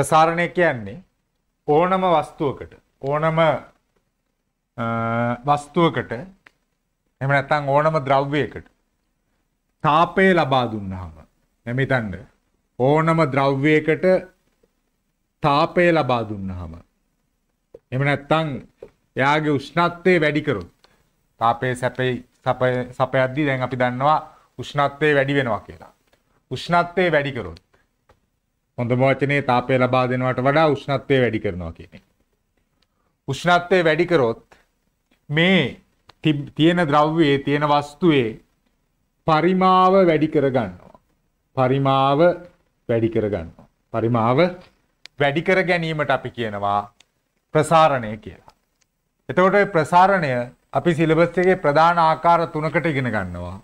ප්‍රසාරණය කියන්නේ ඕනම වස්තුවකට ඕනම වස්තුවකට එම නැත්තං ඕනම ද්‍රව්වයකට තාපය ලබා දුන්නහම නැමිතන්න ඕනම ද්‍රව්වයකට තාපය ලබා දුන්නහම එම නැත්තං එයාගේ උෂ්ණත්වය වැඩිකරුත් තාපය සැපයි සපයද්දී දැන් අපි දන්නවා උෂ්ණත්වය වැඩි වෙනවා කියලා. උෂ්ණත්වය වැඩිකරුත් හොඳම වචනේ තාපය ලබා දෙනවට වඩා උෂ්ණත්වය වැඩි කරනවා කියන එක. උෂ්ණත්වය වැඩි කරොත් මේ තියෙන ද්‍රව්‍යයේ තියෙන වස්තුවේ පරිමාව වැඩි කරගන්නවා. පරිමාව වැඩි කරගන්නවා. පරිමාව වැඩි කර ගැනීමට අපි කියනවා ප්‍රසාරණය කියලා. එතකොට ප්‍රසාරණය අපි සිලබස් එකේ ප්‍රධාන ආකාර තුනකට ඉගෙන ගන්නවා.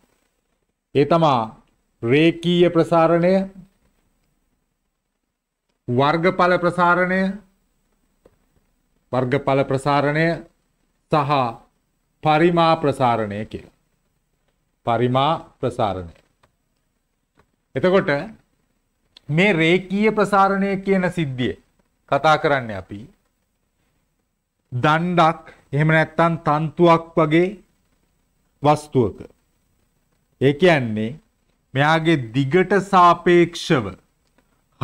ඒ තමා රේකීය ප්‍රසාරණය වර්ගඵල ප්‍රසාරණය වර්ගඵල ප්‍රසාරණය සහ පරිමා ප්‍රසාරණය කියලා. පරිමා ප්‍රසාරණය. එතකොට මේ රේකීය ප්‍රසාරණය කියන සිද්ධිය කතා කරන්නේ අපි දණ්ඩක් එහෙම නැත්නම් තන්තුවක් වගේ වස්තුවක. ඒ කියන්නේ මෙයාගේ දිගට සාපේක්ෂව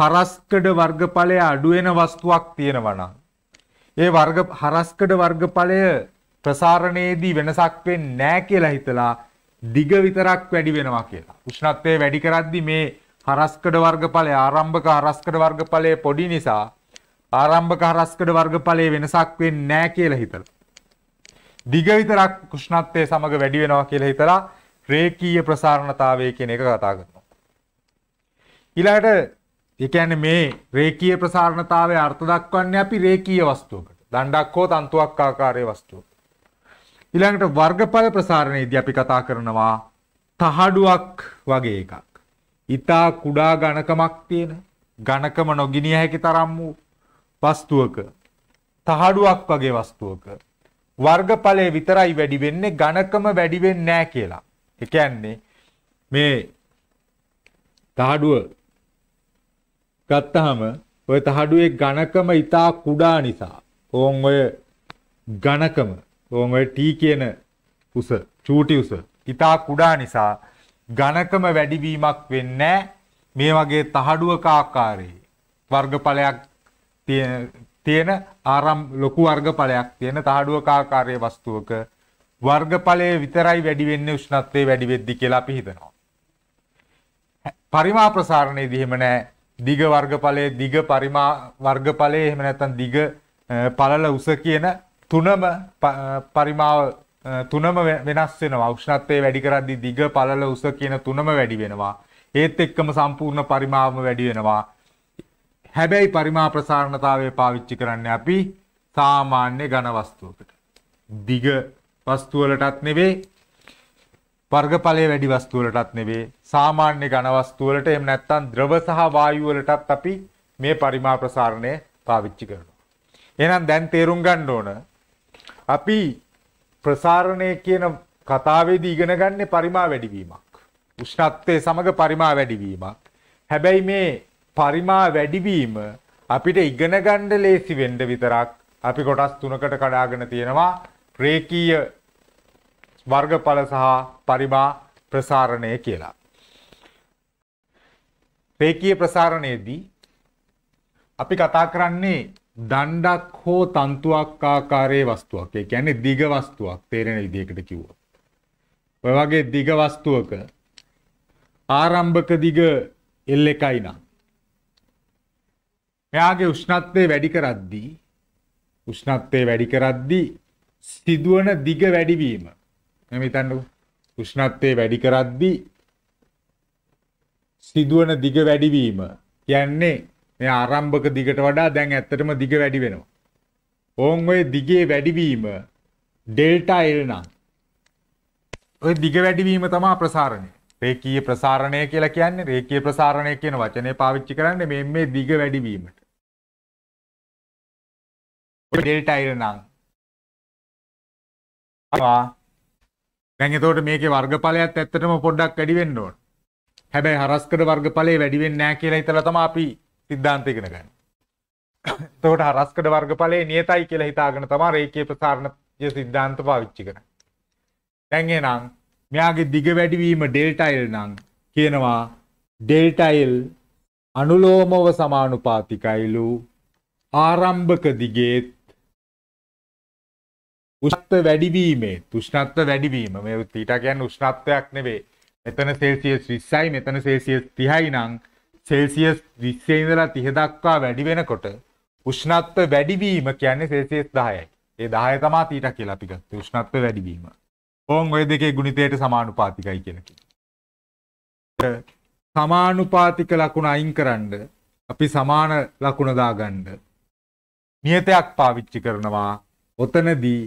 හරස්කඩ වර්ගඵලය අඩුවෙන වස්තුවක් තියෙනවා නම් ඒ වර්ග හරස්කඩ වර්ගඵලය ප්‍රසාරණයේදී වෙනසක් වෙන්නේ නැහැ කියලා හිතලා දිග විතරක් වැඩි වෙනවා කියලා. උෂ්ණත්වය වැඩි කරද්දී මේ හරස්කඩ වර්ගඵලය ආරම්භක හරස්කඩ වර්ගඵලය පොඩි නිසා ආරම්භක හරස්කඩ වර්ගඵලයේ වෙනසක් වෙන්නේ නැහැ කියලා හිතලා. දිග විතරක් උෂ්ණත්වය සමග වැඩි වෙනවා කියලා හිතලා රේඛීය ප්‍රසාරණතාවය කියන එක කතා කරනවා. ඊළඟට ඒ කියන්නේ මේ රේඛීය ප්‍රසාරණතාවයේ අර්ථ දක්වන්නේ අපි රේඛීය වස්තුවකට. දණ්ඩක් හෝ තන්තුවක් ආකාරයේ වස්තුවකට. ඊළඟට වර්ගඵල ප්‍රසාරණයේදී අපි කතා කරනවා තහඩුවක් වගේ එකක්. ඊතා කුඩා ඝනකමක් තියෙන ඝනකම නොගිනිය හැකි තරම් වූ වස්තුවක තහඩුවක් වගේ වස්තුවක වර්ගඵලය විතරයි වැඩි වෙන්නේ ඝනකම වැඩි වෙන්නේ නැහැ කියලා. ඒ කියන්නේ මේ තහඩුව ගත්තාම ඔය තහඩුවේ ඝනකම ඊටා කුඩා නිසා ඕන් ඔය ඝනකම ඕන් ඔය T කියන උස චූටි උස ඊටා කුඩා නිසා ඝනකම වැඩිවීමක් වෙන්නේ මේ වගේ තහඩුවක ආකාරයේ වර්ගඵලයක් තියෙන ආරම් ලොකු වර්ගඵලයක් තියෙන තහඩුවක ආකාරයේ වස්තුවක වර්ගඵලයේ විතරයි වැඩි වෙන්නේ උෂ්ණත්වය වැඩි වෙද්දි කියලා අපි හිතනවා. පරිමා ප්‍රසාරණයේදී එහෙම නැහැ. දිග වර්ගඵලයේ දිග පරිමා වර්ගඵලයේ එහෙම නැත්නම් දිග පළල උස කියන තුනම පරිමාව තුනම වෙනස් වෙනවා. උෂ්ණත්වය වැඩි කරද්දී දිග පළල උස කියන තුනම වැඩි වෙනවා. ඒත් එක්කම සම්පූර්ණ පරිමාවම වැඩි වෙනවා. හැබැයි පරිමා ප්‍රසාරණතාවය පාවිච්චි කරන්නේ අපි සාමාන්‍ය ඝන වස්තුවකට. දිග වස්තුවලටත් නෙවෙයි වර්ගඵලයේ වැඩි වස්තුවලටත් නෙවෙයි සාමාන්‍ය ඝන වස්තුවලට එහෙම නැත්නම් ද්‍රව සහ වායු වලටත් අපි මේ පරිමා ප්‍රසාරණය පාවිච්චි කරනවා. එහෙනම් දැන් තේරුම් ගන්න ඕන අපි ප්‍රසාරණය කියන කතාවේදී ඉගෙන ගන්නේ පරිමා වැඩිවීමක්. උෂ්ණත්වයේ සමග පරිමා වැඩිවීමක්. හැබැයි මේ පරිමා වැඩිවීම අපිට ඉගෙන ගන්න ලේසි වෙන්න විතරක් අපි කොටස් තුනකට කඩාගෙන තියෙනවා. රේකීය වර්ගඵල සහ පරිබා ප්‍රසාරණය කියලා. රේකීය ප්‍රසාරණයේදී අපි කතා කරන්නේ දණ්ඩක් හෝ තන්තුවක් ආකාරයේ වස්තුවක්. ඒ කියන්නේ දිග වස්තුවක් තේරෙන විදිහකට කිව්වොත්. ඔය වගේ දිග වස්තුවක ආරම්භක දිග L එකයි නම් මෙයාගේ උෂ්ණත්වය වැඩි කරද්දී උෂ්ණත්වය වැඩි කරද්දී සිදුවන දිග වැඩිවීම එහෙම හිතන්නකෝ. උෂ්ණත්වය වැඩි කරද්දී සිදුවන දිග වැඩිවීම කියන්නේ මේ ආරම්භක දිගට වඩා දැන් ඇත්තටම දිග වැඩි වෙනවා. ඕන් ඔය දිගේ වැඩිවීම ඩෙල්ටා L නම් ඔය දිග වැඩිවීම තමයි ප්‍රසාරණය. රේඛීය ප්‍රසාරණය කියලා කියන්නේ රේඛීය ප්‍රසාරණය කියන වචනේ පාවිච්චි කරන්නේ මේ මේ දිග වැඩිවීමට. ඩෙල්ටා L නම් ආ දැන් එතකොට මේකේ වර්ගඵලයත් ඇත්තටම පොඩ්ඩක් වැඩි වෙන්න ඕන. හැබැයි හරස්කඩ වර්ගඵලය වැඩි වෙන්නේ නැහැ කියලා හිතලා තමයි අපි සිද්ධාන්ත ඉගෙන ගන්න. එතකොට හරස්කඩ වර්ගඵලය නියතයි කියලා හිතාගෙන තමයි රේඛීය ප්‍රසාරණය සිද්ධාන්ත පාවිච්චි කරන්නේ. දැන් එහෙනම් මෙයාගේ දිග වැඩිවීම ඩෙල්ටා L නම් කියනවා ඩෙල්ටා L අනුලෝමව සමානුපාතිකයිලු ආරම්භක දිගේත් උෂත්ව වැඩිවීමේ තුෂ්ණත්ව වැඩිවීම මේ තීටා කියන්නේ උෂ්ණත්වයක් නෙවෙයි. මෙතන සෙල්සියස් 20යි මෙතන සෙල්සියස් 30යි නම් සෙල්සියස් 20 ඉඳලා 30 දක්වා වැඩි වෙනකොට උෂ්ණත්ව වැඩිවීම කියන්නේ සෙල්සියස් 10යි. ඒ 10 තමයි තීටා කියලා අපි ගත්තේ උෂ්ණත්ව වැඩිවීම. ඕන් ওই දෙකේ ගුණිතයට සමානුපාතිකයි කියලා කියනවා. සමානුපාතික ලකුණ අයින් කරන්න අපි සමාන ලකුණ දාගන්න නියතයක් පාවිච්චි කරනවා. ඔතනදී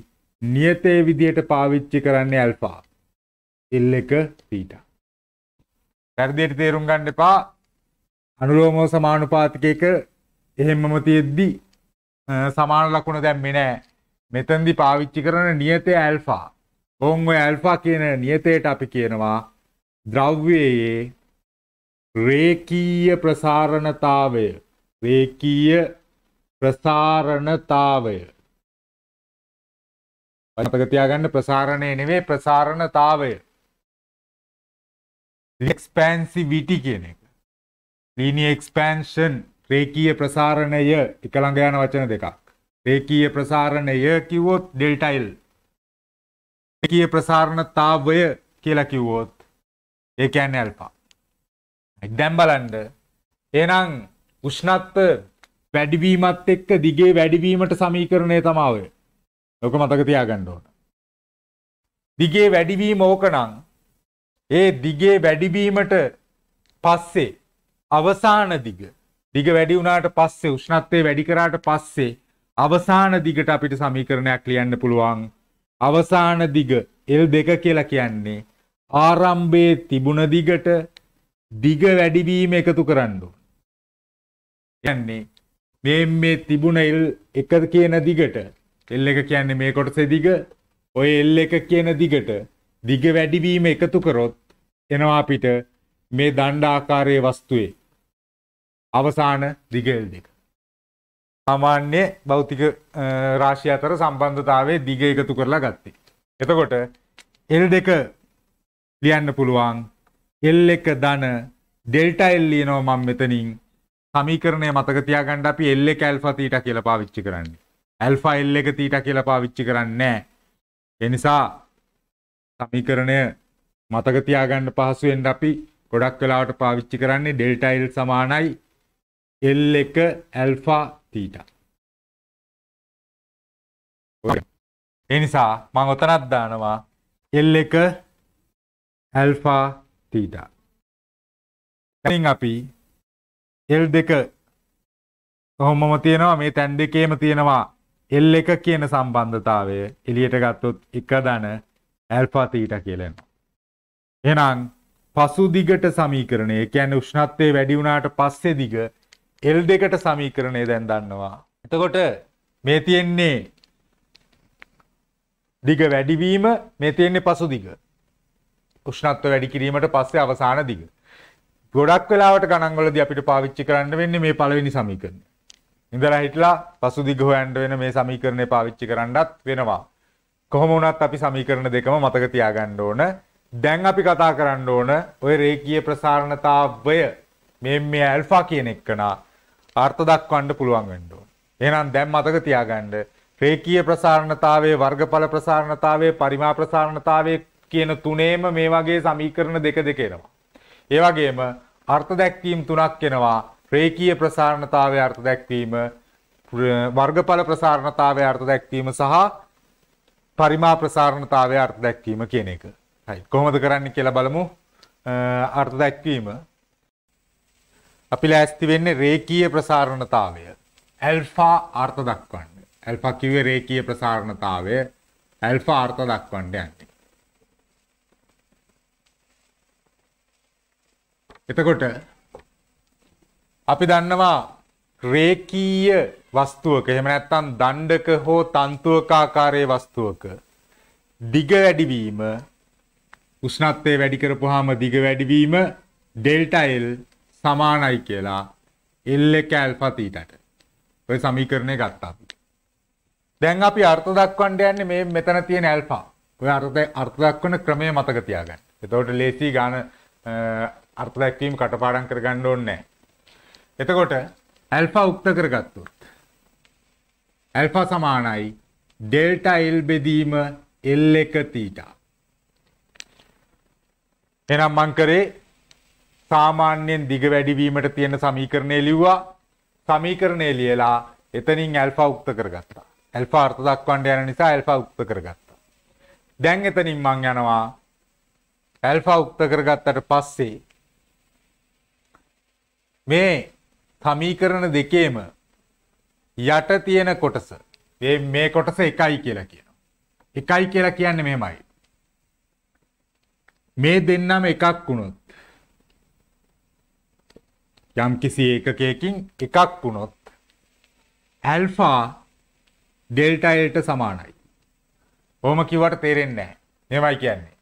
නියතේ විදියට පාවිච්චි කරන්නේ ඇල්ෆා. එල් එක තීටා. වැරදියට තේරුම් ගන්න එපා. අනුලෝම සමානුපාතිකයක එහෙමම තියෙද්දි සමාන ලකුණ දැම්මේ නෑ. මෙතෙන්දි පාවිච්චි කරන නියතේ ඇල්ෆා. ඔවුන් ඔය ඇල්ෆා කියන නියතයට අපි කියනවා ද්‍රව්‍යයේ රේකීය ප්‍රසාරණතාවය. රේකීය ප්‍රසාරණතාවය මතක තියාගන්න ප්‍රසාරණය නෙවේ ප්‍රසාරණතාවය එක්ස්පෑන්සිවිටි කියන එක ලීනි එක්ස්පෑන්ෂන් රේකීය ප්‍රසාරණය එකළඟ යන වචන දෙකක් රේකීය ප්‍රසාරණය කිව්වොත් ඩෙල්ටයිල් රේකීය ප්‍රසාරණතාවය කියලා කිව්වොත් ඒ කියන්නේ ඇල්පා දැන් බලන්න එහෙනම් උෂ්ණත්ව වැඩිවීමත් එක්ක දිගේ වැඩිවීමට සමීකරණය තමයි ලොක මතක තියාගන්න ඕන. දිගේ වැඩිවීම ඕකනං ඒ දිගේ වැඩිවීමට පස්සේ අවසාන දිග දිග වැඩි වුණාට පස්සේ උෂ්ණත්වය වැඩි කරාට පස්සේ අවසාන දිගට අපිට සමීකරණයක් ලියන්න පුළුවන් අවසාන දිග එල් දෙක කියලා කියන්නේ ආරම්භයේ තිබුණ දිගට දිග වැඩිවීම එකතු කරන්න ඕන. කියන්නේ මේ මේ තිබුණ එල් එක කියන දිගට එල් එක කියන්නේ මේ කොටසේ දිග ඔය එල් එක කියන දිගට දිග වැඩිවීම එකතු කරොත් එනවා අපිට මේ දණ්ඩ ආකාරයේ වස්තුවේ අවසාන දිග එල් දෙක. සාමාන්‍ය භෞතික රාශිය අතර සම්බන්ධතාවයේ දිග එකතු කරලා ගත්තේ. එතකොට එල් දෙක ලියන්න පුළුවන් එල් එක ධන ඩෙල්ටා එල් ලියනවා මම මෙතනින් සමීකරණය මතක තියාගන්න අපි එල් එක ඇල්ෆා තීටා කියලා පාවිච්චි කරන්නේ. ඇල්ෆයිල් එක තීට කියල පාවිච්චි කරන්නේ එනිසා සමීකරණය මතකතියාගන්න පහසුවෙන් අපි ගොඩක් වෙලාවට පාවිච්චි කරන්නේ ඩෙල්ටයිල් සමානයි එල් එක ඇල්ෆා තීට එනිසා මං ඔතනත් දානවා එල් එක ඇල්ෆා තීට අපි එල් දෙක කොහොමම තියෙනවා මේ තැන් දෙකේම තියෙනවා එල් එක කියන සම්බන්ධතාවය එළියට ගත්තොත් එක දන ඇල්ෆා තීටා කියලා එනවා. එහෙනම් පසුදිගට සමීකරණය කියන්නේ උෂ්ණත්වය වැඩි වුණාට පස්සේ දිග එල් දෙකට සමීකරණය දැන් දන්නවා. එතකොට මේ තියෙන්නේ දිග වැඩිවීම මේ තියෙන්නේ පසුදිග. උෂ්ණත්ව වැඩි කිරීමට පස්සේ අවසාන දිග. ගොඩක් වෙලාවට ගණන්වලදී අපිට පාවිච්චි කරන්න වෙන්නේ මේ පළවෙනි සමීකරණය. ඉඳලා හිටලා පසුදිග හොයන්න වෙන මේ සමීකරණය පාවිච්චි කරන්නත් වෙනවා. කොහොම වුණත් අපි සමීකරණ දෙකම මතක තියාගන්න ඕන. දැන් අපි කතා කරන්න ඕන ඔය රේඛීය ප්‍රසාරණතාවය මේ මේ ඇල්ෆා කියන එකනා අර්ථ දක්වන්න පුළුවන් වෙන්න ඕන. එහෙනම් දැන් මතක තියාගන්න රේඛීය ප්‍රසාරණතාවයේ වර්ගඵල ප්‍රසාරණතාවයේ පරිමා ප්‍රසාරණතාවයේ කියන තුනේම මේ වගේ සමීකරණ දෙක දෙක එනවා. ඒ වගේම අර්ථ දැක්වීම් තුනක් එනවා රේකීය ප්‍රසාරණතාවය අර්ථ දැක්වීම වර්ගඵල ප්‍රසාරණතාවය අර්ථ දැක්වීම සහ පරිමා ප්‍රසාරණතාවය අර්ථ දැක්වීම කියන එක. හයි කොහොමද කරන්න කියලා බලමු අර්ථ දැක්වීම. අපි ලෑස්ති වෙන්නේ රේකීය ප්‍රසාරණතාවය. ඇල්ෆා අර්ථ දක්වන්න. ඇල්ෆා කිව්වේ රේකීය ප්‍රසාරණතාවය. ඇල්ෆා අර්ථ දක්වන්න යන්නේ. එතකොට අපි දන්නවා රේකීය වස්තුවක එහෙම නැත්නම් දණ්ඩක හෝ තන්තුවක ආකාරයේ වස්තුවක දිග වැඩිවීම උෂ්ණත්වය වැඩි කරපුවාම දිග වැඩිවීම ඩෙල්ටා L සමානයි කියලා L එක ඇල්ෆා තීටාට ඔය සමීකරණය ගත්තා අපි. දැන් අපි අර්ථ දක්වන්න යන්නේ මේ මෙතන තියෙන ඇල්ෆා. ඔය අර්ථ අර්ථ දක්වන ක්‍රමය මතක තියාගන්න. එතකොට ලේසි ගාන අර්ථ දැක්වීම කටපාඩම් කරගන්න ඕනේ නැහැ. එතකොට ඇල්ෆා උක්ත කරගත්තොත් ඇල්ෆා සමානයි ඩෙල්ටා එල් බෙදීම එල් එක තීටා. එනම් මං කරේ සාමාන්‍යයෙන් දිග වැඩිවීමට තියෙන සමීකරණය ලිව්වා සමීකරණය ලියලා එතනින් ඇල්ෆා උක්ත කරගත්තා. ඇල්ෆා අර්ථ දක්වන්න යන නිසා ඇල්ෆා උක්ත කරගත්තා. දැන් එතනින් මං යනවා ඇල්ෆා උක්ත කරගත්තට පස්සේ මේ සමීකරණ දෙකේම යට තියෙන කොටස මේ කොටස එකයි කියලා කියනවා. එකයි කියලා කියන්නේ මෙහෙමයි. මේ දෙන්නම එකක් වුණොත් යම්කිසි ඒකකයකින් එකක් වුණොත් ඇල්ෆා ඩෙල්ටා එල්ට සමානයි. ඔහොම කිව්වට තේරෙන්නේ නැහැ. මෙහෙමයි කියන්නේ.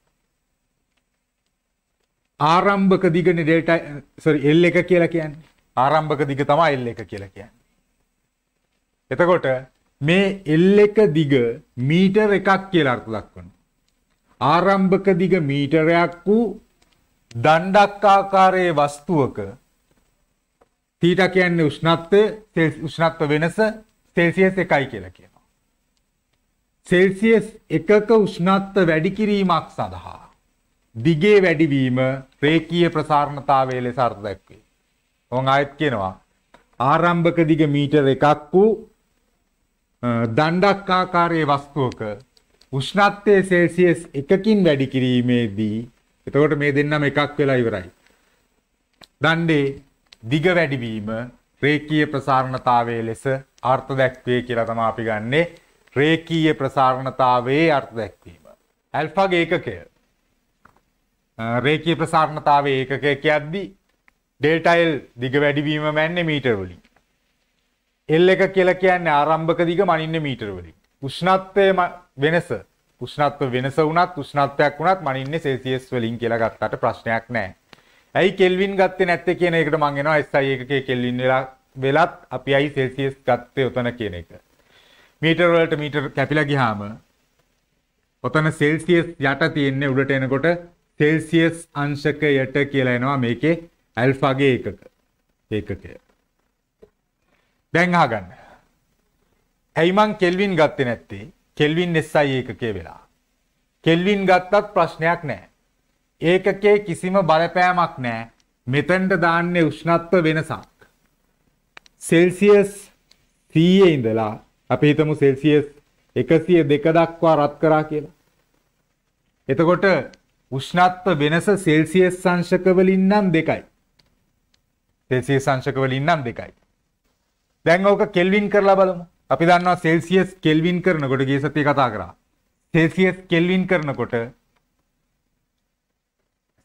ආරම්භක දිගනේ ඩෙල්ටා සෝරි L එක කියලා කියන්නේ. ආරම්භක දිග තමා එල් එක කියලා කියන්න. එතකොට මේ එල් එක දිග මීටර් එකක් කියලා අර්ථ දක්වන. ආරම්භක දිග මීටරයක් වූ දණ්ඩක් ආකාරයේ වස්තුවක තීටා කියන්නේ උෂ්ණත්වය උෂ්ණත්ව වෙනස සෙල්සියස් එකයි කියලා කියනවා. සෙල්සියස් එකක උෂ්ණත්ව වැඩි කිරීමක් සඳහා දිගේ වැඩිවීම රේකීය ප්‍රසාරණතාවය ලෙස අර්ථ දක්වේ. මම ආයෙත් කියනවා ආරම්භක දිග මීටර එකක් වූ දණ්ඩක් ආකාරයේ වස්තුවක උෂ්ණත්වය සෙල්සියස් 1කින් වැඩි කිරීමේදී එතකොට මේ දෙන්නම එකක් වෙලා ඉවරයි. දණ්ඩේ දිග වැඩිවීම රේඛීය ප්‍රසාරණතාවයේ ලෙස අර්ථ දැක්වේ කියලා තමයි අපි ගන්නෙ. රේඛීය ප්‍රසාරණතාවයේ අර්ථ දැක්වීම. ඇල්ෆාගේ ඒකකය රේඛීය ප්‍රසාරණතාවයේ ඒකකය කියද්දී ඩෙල්ටයිල් දිග වැඩිවීම මැන්නේ මීටර් වලින්. එල් එක කියලා කියන්නේ ආරම්භක දිග මනින්න මීටර් වලින්. උෂ්ණත්වය වෙනස උෂ්ණත්ව වෙනස වුණත් උෂ්ණත්වයක් වුණත් මනින්නේ සෙල්සියස් වලින් කියලා ගත්තට ප්‍රශ්නයක් නැහැ. ඇයි කෙල්වින් ගත්තේ නැත්තේ කියන එකට මම එනවා SI එකකේ කෙල්වින් වෙලා වෙලත් අපි අයි සෙල්සියස් ගත්තේ උතන කියන එක. මීටර් වලට මීටර් කැපිලා ගියාම ඔතන සෙල්සියස් යට තියෙන්නේ උඩට එනකොට සෙල්සියස් අංශකයට කියලා එනවා මේකේ ඇල්ෆාගේ එකක ඒකකය දැන් අහගන්න ඇයි මං කෙල්වින් ගත්තේ නැත්තේ කෙල්වින් SI ඒකකය වෙලා කෙල්වින් ගත්තත් ප්‍රශ්නයක් නැහැ ඒකකයේ කිසිම බලපෑමක් නැහැ මෙතනට දාන්නේ උෂ්ණත්ව වෙනසක් සෙල්සියස් 100 ඉඳලා අපි හිතමු සෙල්සියස් 102 දක්වා රත් කරා කියලා එතකොට උෂ්ණත්ව වෙනස සෙල්සියස් අංශක වලින් නම් දෙකයි සෙල්සිය සංශක වලින් නම් දෙකයි. දැන් ඕක කෙල්වින් කරලා බලමු. අපි දන්නවා සෙල්සියස් කෙල්වින් කරනකොට ගිය සතියේ කතා කරා. සෙල්සියස් කෙල්වින් කරනකොට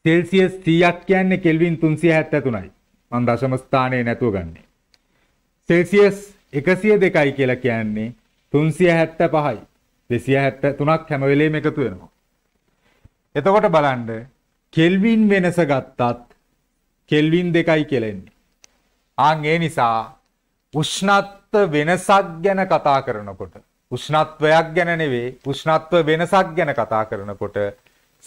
සෙල්සියස් 100ක් කියන්නේ කෙල්වින් 373යි. මම දශම ස්ථානයේ නැතුව ගන්නෙ. සෙල්සියස් 102යි කියලා කියන්නේ 375යි. 273ක් හැම වෙලේම එකතු වෙනවා. එතකොට බලන්න කෙල්වින් වෙනස ගත්තත් කෙල්වින් දෙකයි කෙලෙන්නේ. ආන් ඒ නිසා උෂ්ණත්ව වෙනසක් ගැන කතා කරනකොට උෂ්ණත්වයක් ගැන නෙවෙයි උෂ්ණත්ව වෙනසක් ගැන කතා කරනකොට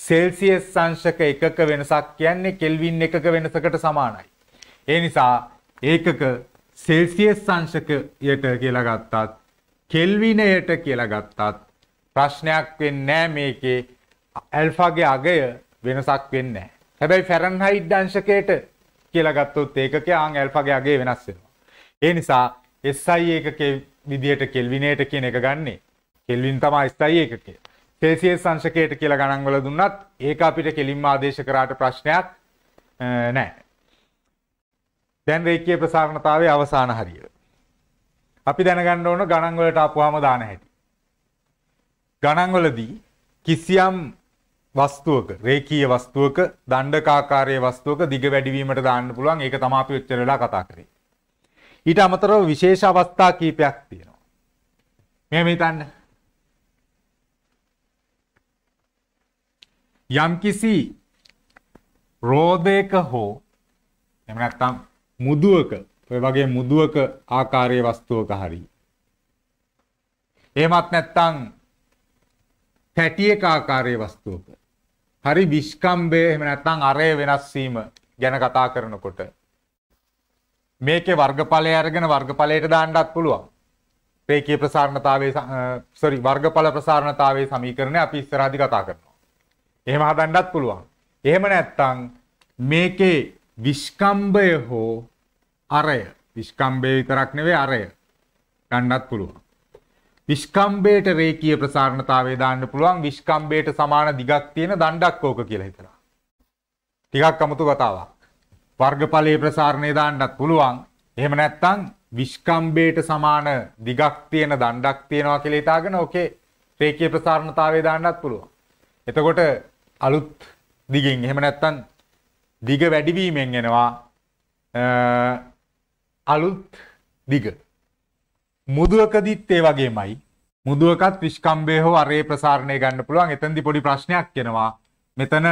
සෙල්සියස් අංශක එකක වෙනසක් කියන්නේ කෙල්වින් එකක වෙනසකට සමානයි. ඒ නිසා ඒකක සෙල්සියස් අංශකයට කියලා ගත්තත් කෙල්විනයට කියලා ගත්තත් ප්‍රශ්නයක් වෙන්නේ නැහැ මේකේ ඇල්ෆාගේ අගය වෙනසක් වෙන්නේ නැහැ. හැබැයි ෆැරන්හයිට් අංශකයට කියලා ගත්තොත් ඒකක ආන් ඇල්ෆාගේ අගේ වෙනස් වෙනවා. ඒ නිසා SI ඒකකේ විදියට කෙල්විනේට කියන එක ගන්නේ. කෙල්වින් තමයි SI ඒකකය. සෙල්සියස් අංශකයට කියලා ගණන් වල දුන්නත් ඒක අපිට කෙලින්ම ආදේශ කරාට ප්‍රශ්නයක් නෑ. දැන් රේඛීය ප්‍රසාරණතාවයේ අවසාන හරිය. අපි දැනගන්න ඕන ගණන් වලට ආපුවාම දාන හැටි. ගණන් වලදී කිසියම් වස්තුවක රේකීය වස්තුවක දණ්ඩකාකාරයේ වස්තුවක දිග වැඩිවීමට දාන්න පුළුවන් ඒක තමයි අපි ඔච්චර වෙලා කතා කරේ. ඊට අමතරව විශේෂ අවස්ථා කීපයක් තියෙනවා. මෙහෙම හිතන්න. යම්කිසි රෝදයක හෝ එහෙම නැත්නම් මුදුවක ඔය වගේ මුදුවක ආකාරයේ වස්තුවක හරි. එහෙමත් නැත්නම් පැටියක ආකාරයේ වස්තුවක හරි විශ්කම්බය එහෙම නැත්නම් අරය වෙනස් වීම ගැන කතා කරනකොට මේකේ වර්ගඵලය අරගෙන වර්ගඵලයට දාන්නත් පුළුවන්. රේඛීය ප්‍රසාරණතාවයේ සෝරි වර්ගඵල ප්‍රසාරණතාවයේ සමීකරණය අපි ඉස්සරහදි කතා කරනවා. එහෙම හදන්නත් පුළුවන්. එහෙම නැත්නම් මේකේ විස්කම්භය හෝ අරය විස්කම්භය විතරක් නෙවෙයි අරය ගන්නත් පුළුවන්. විස්කම්බේට රේකීය ප්‍රසාරණතාවය දාන්න පුළුවන් විස්කම්බේට සමාන දිගක් තියෙන දණ්ඩක් ඕක කියලා හිතලා. ටිකක් අමුතු කතාවක්. වර්ගඵලයේ ප්‍රසාරණය දාන්නත් පුළුවන්. එහෙම නැත්නම් විස්කම්බේට සමාන දිගක් තියෙන දණ්ඩක් තියෙනවා කියලා හිතාගෙන ඕකේ රේකීය ප්‍රසාරණතාවය දාන්නත් පුළුවන්. එතකොට අලුත් දිගින් එහෙම නැත්නම් දිග වැඩිවීමෙන් එනවා අලුත් දිග මුදුවකදිත් ඒ වගේමයි මුදුවකත් විශ්කම්බය හෝ අරේ ප්‍රසාරණය ගන්න පුළුවන් එතන්දි පොඩි ප්‍රශ්නයක් කෙනවා මෙතන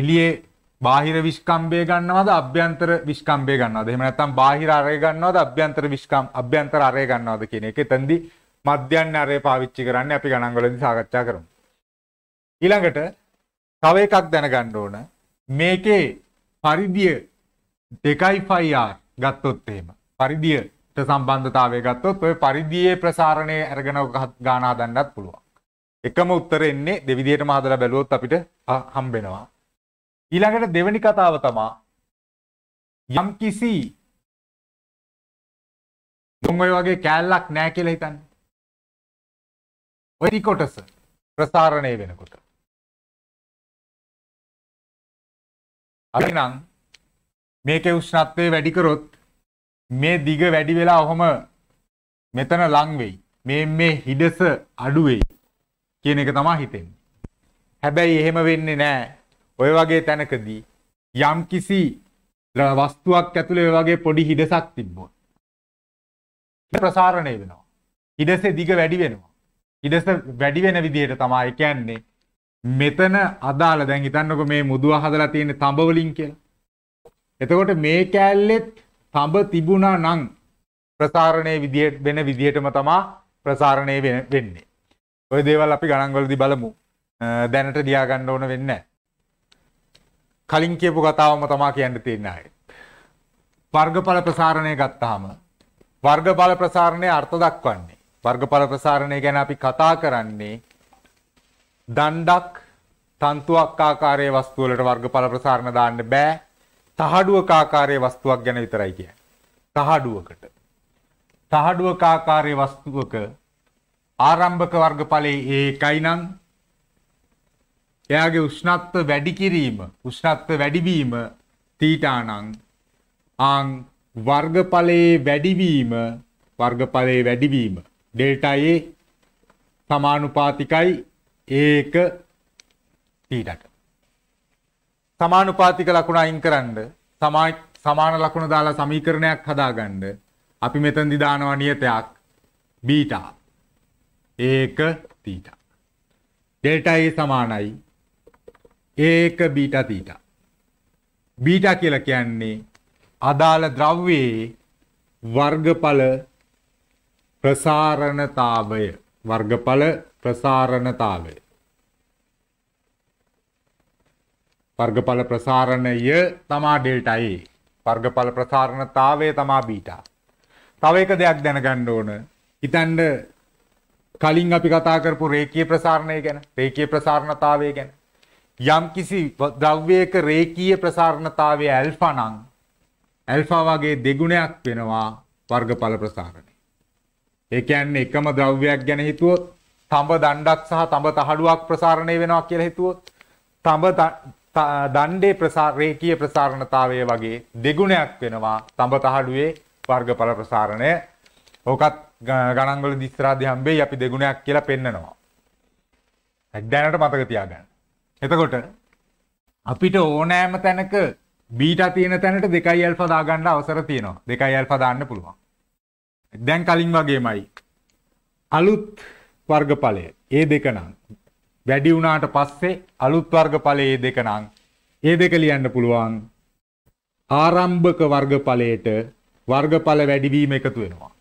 එලියේ බාහිර විශ්කම්බය ගන්නවද අභ්‍යන්තර විශ්කම්බය ගන්නවද එහෙම නැත්නම් බාහිර අරය ගන්නවද අභ්‍යන්තර විශ්කම් අභ්‍යන්තර අරය ගන්නවද කියන එක එතෙන්දි මධ්‍යන්න අරය පාවිච්චි කරන්නේ අපි ගණන්වලදී සාකච්ඡා කරමු ඊළඟට තව එකක් දැනගන්න ඕන මේකේ පරිධිය 2.5R ගත්තොත් එහෙම පරිධිය සම්බන්ධතාවය ගත්තොත් ඔය පරිදියේ ප්‍රසාරණය අරගෙන ගානා දන්නත් පුළුවන්. එකම උත්තර එන්නේ දෙවිදියටම හදලා බැලුවොත් අපිට හම්බෙනවා. ඊළඟට දෙවැනි කතාව තමා යම් කිසි මොන් ඔය වගේ කෑල්ලක් නෑ කියලා හිතන්න. ඔය කොටස ප්‍රසාරණය වෙනකොට. අපි නම් මේකේ උෂ්ණත්වය වැඩි කරොත් මේ දිග වැඩි වෙලා ඔහොම මෙතන ලං වෙයි. මේ මේ හිඩස අඩු වෙයි කියන එක තමයි හිතෙන්නේ. හැබැයි එහෙම වෙන්නේ නැහැ. ඔය වගේ තැනකදී යම්කිසි වස්තුවක් ඇතුළේ ඔය වගේ පොඩි හිඩසක් තිබ්බොත් ප්‍රසාරණය වෙනවා. හිඩසේ දිග වැඩි වෙනවා. හිඩස වැඩි වෙන විදිහට තමයි කියන්නේ මෙතන අදාළ දැන් හිතන්නකො මේ මුදුව හදලා තියෙන තඹ වලින් කියලා. එතකොට මේ කෑල්ලෙත් තඹ තිබුණා නම් ප්‍රසාරණය විදියට වෙන විදිහටම තමා ප්‍රසාරණය වෙන්නේ. ඔය දේවල් අපි ගණන්වලදි බලමු. දැනට ලියා ගන්න ඕන වෙන්නේ නැහැ. කලින් කියපු කතාවම තමා කියන්න තියෙන්නේ ආයේ. වර්ගඵල ප්‍රසාරණය ගත්තාම වර්ගඵල ප්‍රසාරණය අර්ථ දක්වන්නේ. වර්ගඵල ප්‍රසාරණය ගැන අපි කතා කරන්නේ දණ්ඩක් තන්තුවක් ආකාරයේ වස්තුවලට වර්ගඵල ප්‍රසාරණ දාන්න බෑ. තහඩුවක ආකාරයේ වස්තුවක් ගැන විතරයි කියන්නේ. තහඩුවකට. තහඩුවක ආකාරයේ වස්තුවක ආරම්භක වර්ග ඵලයේ ඒකයි නම් එයාගේ උෂ්ණත්ව වැඩි කිරීම, උෂ්ණත්ව වැඩිවීම තීටා නම් ආන් වර්ග ඵලයේ වැඩිවීම වර්ග ඵලයේ වැඩිවීම ඩෙල්ටා A සමානුපාතිකයි ඒක තීටට. සමානුපාතික ලකුණ අයින් කරන්න සමාන ලකුණ දාලා සමීකරණයක් හදාගන්න අපි මෙතනදි දානවා නියතයක් බීටා ඒක තීටා ඩෙල්ටා A සමානයි ඒක බීටා තීටා බීටා කියලා කියන්නේ අදාළ ද්‍රව්‍යයේ වර්ගඵල ප්‍රසාරණතාවය වර්ගඵල ප්‍රසාරණතාවය වර්ගඵල ප්‍රසාරණය තමා ඩෙල්ටා A. වර්ගඵල ප්‍රසාරණතාවය තමා බීටා. තව එක දෙයක් දැනගන්න ඕන. හිතන්න කලින් අපි කතා කරපු රේඛීය ප්‍රසාරණය ගැන, රේඛීය ප්‍රසාරණතාවය ගැන. යම්කිසි ද්‍රව්‍යයක රේඛීය ප්‍රසාරණතාවය ඇල්ෆා නම් ඇල්ෆා වගේ දෙගුණයක් වෙනවා වර්ගඵල ප්‍රසාරණය. ඒ කියන්නේ එකම ද්‍රව්‍යයක් ගැන හිතුවොත් තඹ දණ්ඩක් සහ තඹ තහඩුවක් ප්‍රසාරණය වෙනවා කියලා හිතුවොත් තඹ දණ්ඩේ රේකීය ප්‍රසාරණතාවය වගේ දෙගුණයක් වෙනවා තඹතහඩුවේ වර්ගඵල ප්‍රසාරණය. ඕකත් ගණන්වල දිස්රාදි හම්බෙයි අපි දෙගුණයක් කියලා පෙන්නනවා. දැනට මතක තියාගන්න. එතකොට අපිට ඕනෑම තැනක බීටා තියෙන තැනට දෙකයි ඇල්ෆා දාගන්න අවසර තියෙනවා. දෙකයි ඇල්ෆා දාන්න පුළුවන්. දැන් කලින් වගේමයි. අලුත් වර්ගඵලය. ඒ දෙක නම් වැඩි වුණාට පස්සේ අලුත් වර්ගඵලයේ දෙක නම් ඒ දෙක ලියන්න පුළුවන් ආරම්භක වර්ගඵලයට වර්ගඵල වැඩිවීම එකතු වෙනවා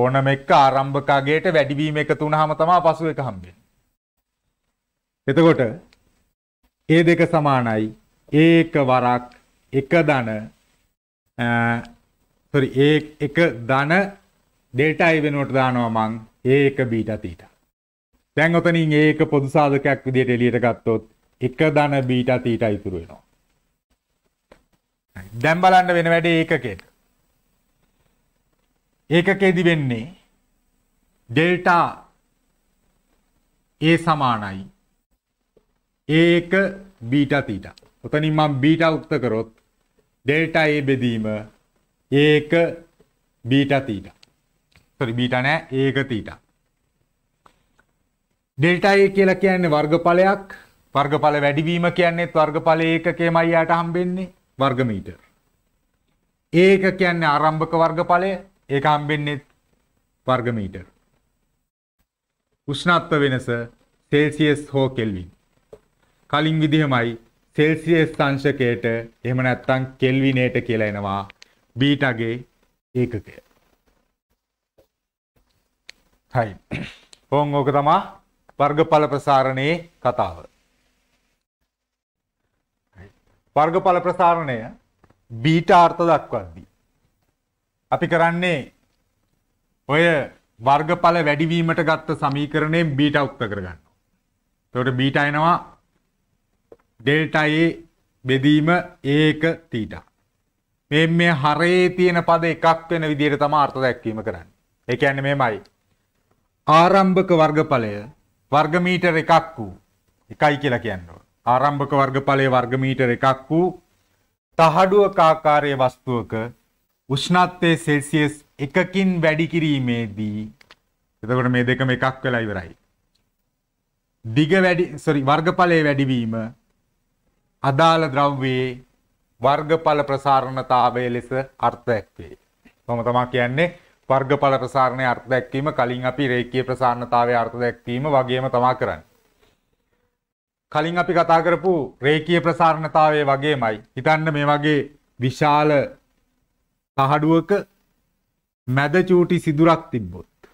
ඕනම එක ආරම්භකගේට වැඩිවීම එකතු වුණාම තමයි පසු එක හම්බෙන්නේ එතකොට ඒ දෙක සමානයි ඒක වරක් එක ධන සොරි ඒ එක ධන ඩෙල්ටා ඒ වෙනුවට දානවා මං ඒ එක බීටා තීටා දැන් ඔතනින් ඒක පොදු සාධකයක් විදිහට එළියට ගත්තොත් එක ධන බීටා තීටා ඉතුරු වෙනවා. දැන් බලන්න වෙන වැඩේ ඒකකෙට. ඒකකෙදි වෙන්නේ ඩෙල්ටා A සමානයි ඒක බීටා තීටා. ඔතනින් මම බීටා උක්ත කරොත් ඩෙල්ටා A බෙදීම ඒක බීටා තීටා. සොරි බීටා නෑ ඒක තීටා. ඩෙල්ටා A කියලා කියන්නේ වර්ගඵලයක්. වර්ගඵල වැඩිවීම කියන්නේත් වර්ගඵල ඒකකයමයි යාට හම්බෙන්නේ වර්ග මීටර. ඒක කියන්නේ ආරම්භක වර්ගඵලය. ඒක හම්බෙන්නේ වර්ග මීටර. උෂ්ණත්ව වෙනස සෙල්සියස් හෝ කෙල්වින්. කලින් විදිහමයි සෙල්සියස් අංශකයට එහෙම නැත්නම් කෙල්විනේට කියලා එනවා බීටාගේ ඒකකය. හයි. ඕන් ඕක තමා වර්ගඵල ප්‍රසාරණයේ කතාව. වර්ගඵල ප්‍රසාරණය බීටා අර්ථ දක්වද්දී. අපි කරන්නේ ඔය වර්ගඵල වැඩිවීමට ගත්ත සමීකරණයෙන් බීටා උක්ත කරගන්න. එතකොට බීටා එනවා ඩෙල්ටා A බෙදීම A1 තීටා. මේ මේ හරේ තියෙන පද එකක් වෙන විදිහට තමයි අර්ථ දැක්වීම කරන්නේ. ඒ කියන්නේ මේමයි. ආරම්භක වර්ගඵලය වර්ගමීටර් එකක් වූ එකයි කියලා කියන්නවා. ආරම්භක වර්ගඵලය වර්ගමීටර් එකක් වූ තහඩුව කාකාරය වස්තුවක උෂ්ණත්වය සෙල්සියස් එකකින් වැඩි කිරීමේදී එතකොට මේ දෙකම එකක් වෙලා ඉවරයි. දිග වැඩි සොරි වර්ගඵලයේ වැඩිවීම අදාළ ද්‍රව්‍යයේ වර්ගඵල ප්‍රසාරණතාවය ලෙස අර්ථයක් වේ. මම තමා කියන්නේ වර්ගඵල ප්‍රසාරණය අර්ථ දැක්වීම කලින් අපි රේඛීය ප්‍රසාරණතාවයේ අර්ථ දැක්වීම වගේම තමයි කරන්නේ. කලින් අපි කතා කරපු රේකීය ප්‍රසාරණතාවය වගේමයි හිතන්න මේ වගේ විශාල තහඩුවක මැද චූටි සිදුරක් තිබ්බොත්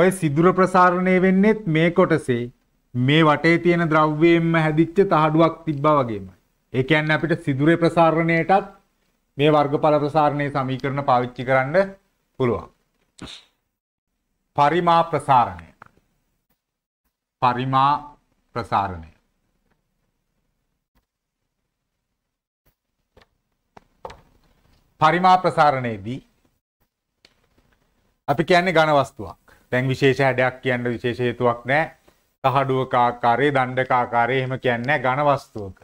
ඔය සිදුර ප්‍රසාරණය වෙන්නෙත් මේ කොටසේ මේ වටේ තියෙන ද්‍රව්‍යයෙන්ම හැදිච්ච තහඩුවක් තිබ්බා වගේමයි ඒ කියන්නේ අපිට සිදුරේ ප්‍රසාරණයටත් මේ වර්ගඵල ප්‍රසාරණයේ සමීකරණ පාවිච්චි කරන්න පුළුවන්. පරිමා ප්‍රසාරණය. පරිමා ප්‍රසාරණය. පරිමා ප්‍රසාරණයේදී අපි කියන්නේ ඝන වස්තුවක්. දැන් විශේෂ හැඩයක් කියන්න විශේෂ හේතුවක් නැහැ. තහඩුවක ආකාරයේ, දණ්ඩක ආකාරයේ එහෙම කියන්නේ ඝන වස්තුවක.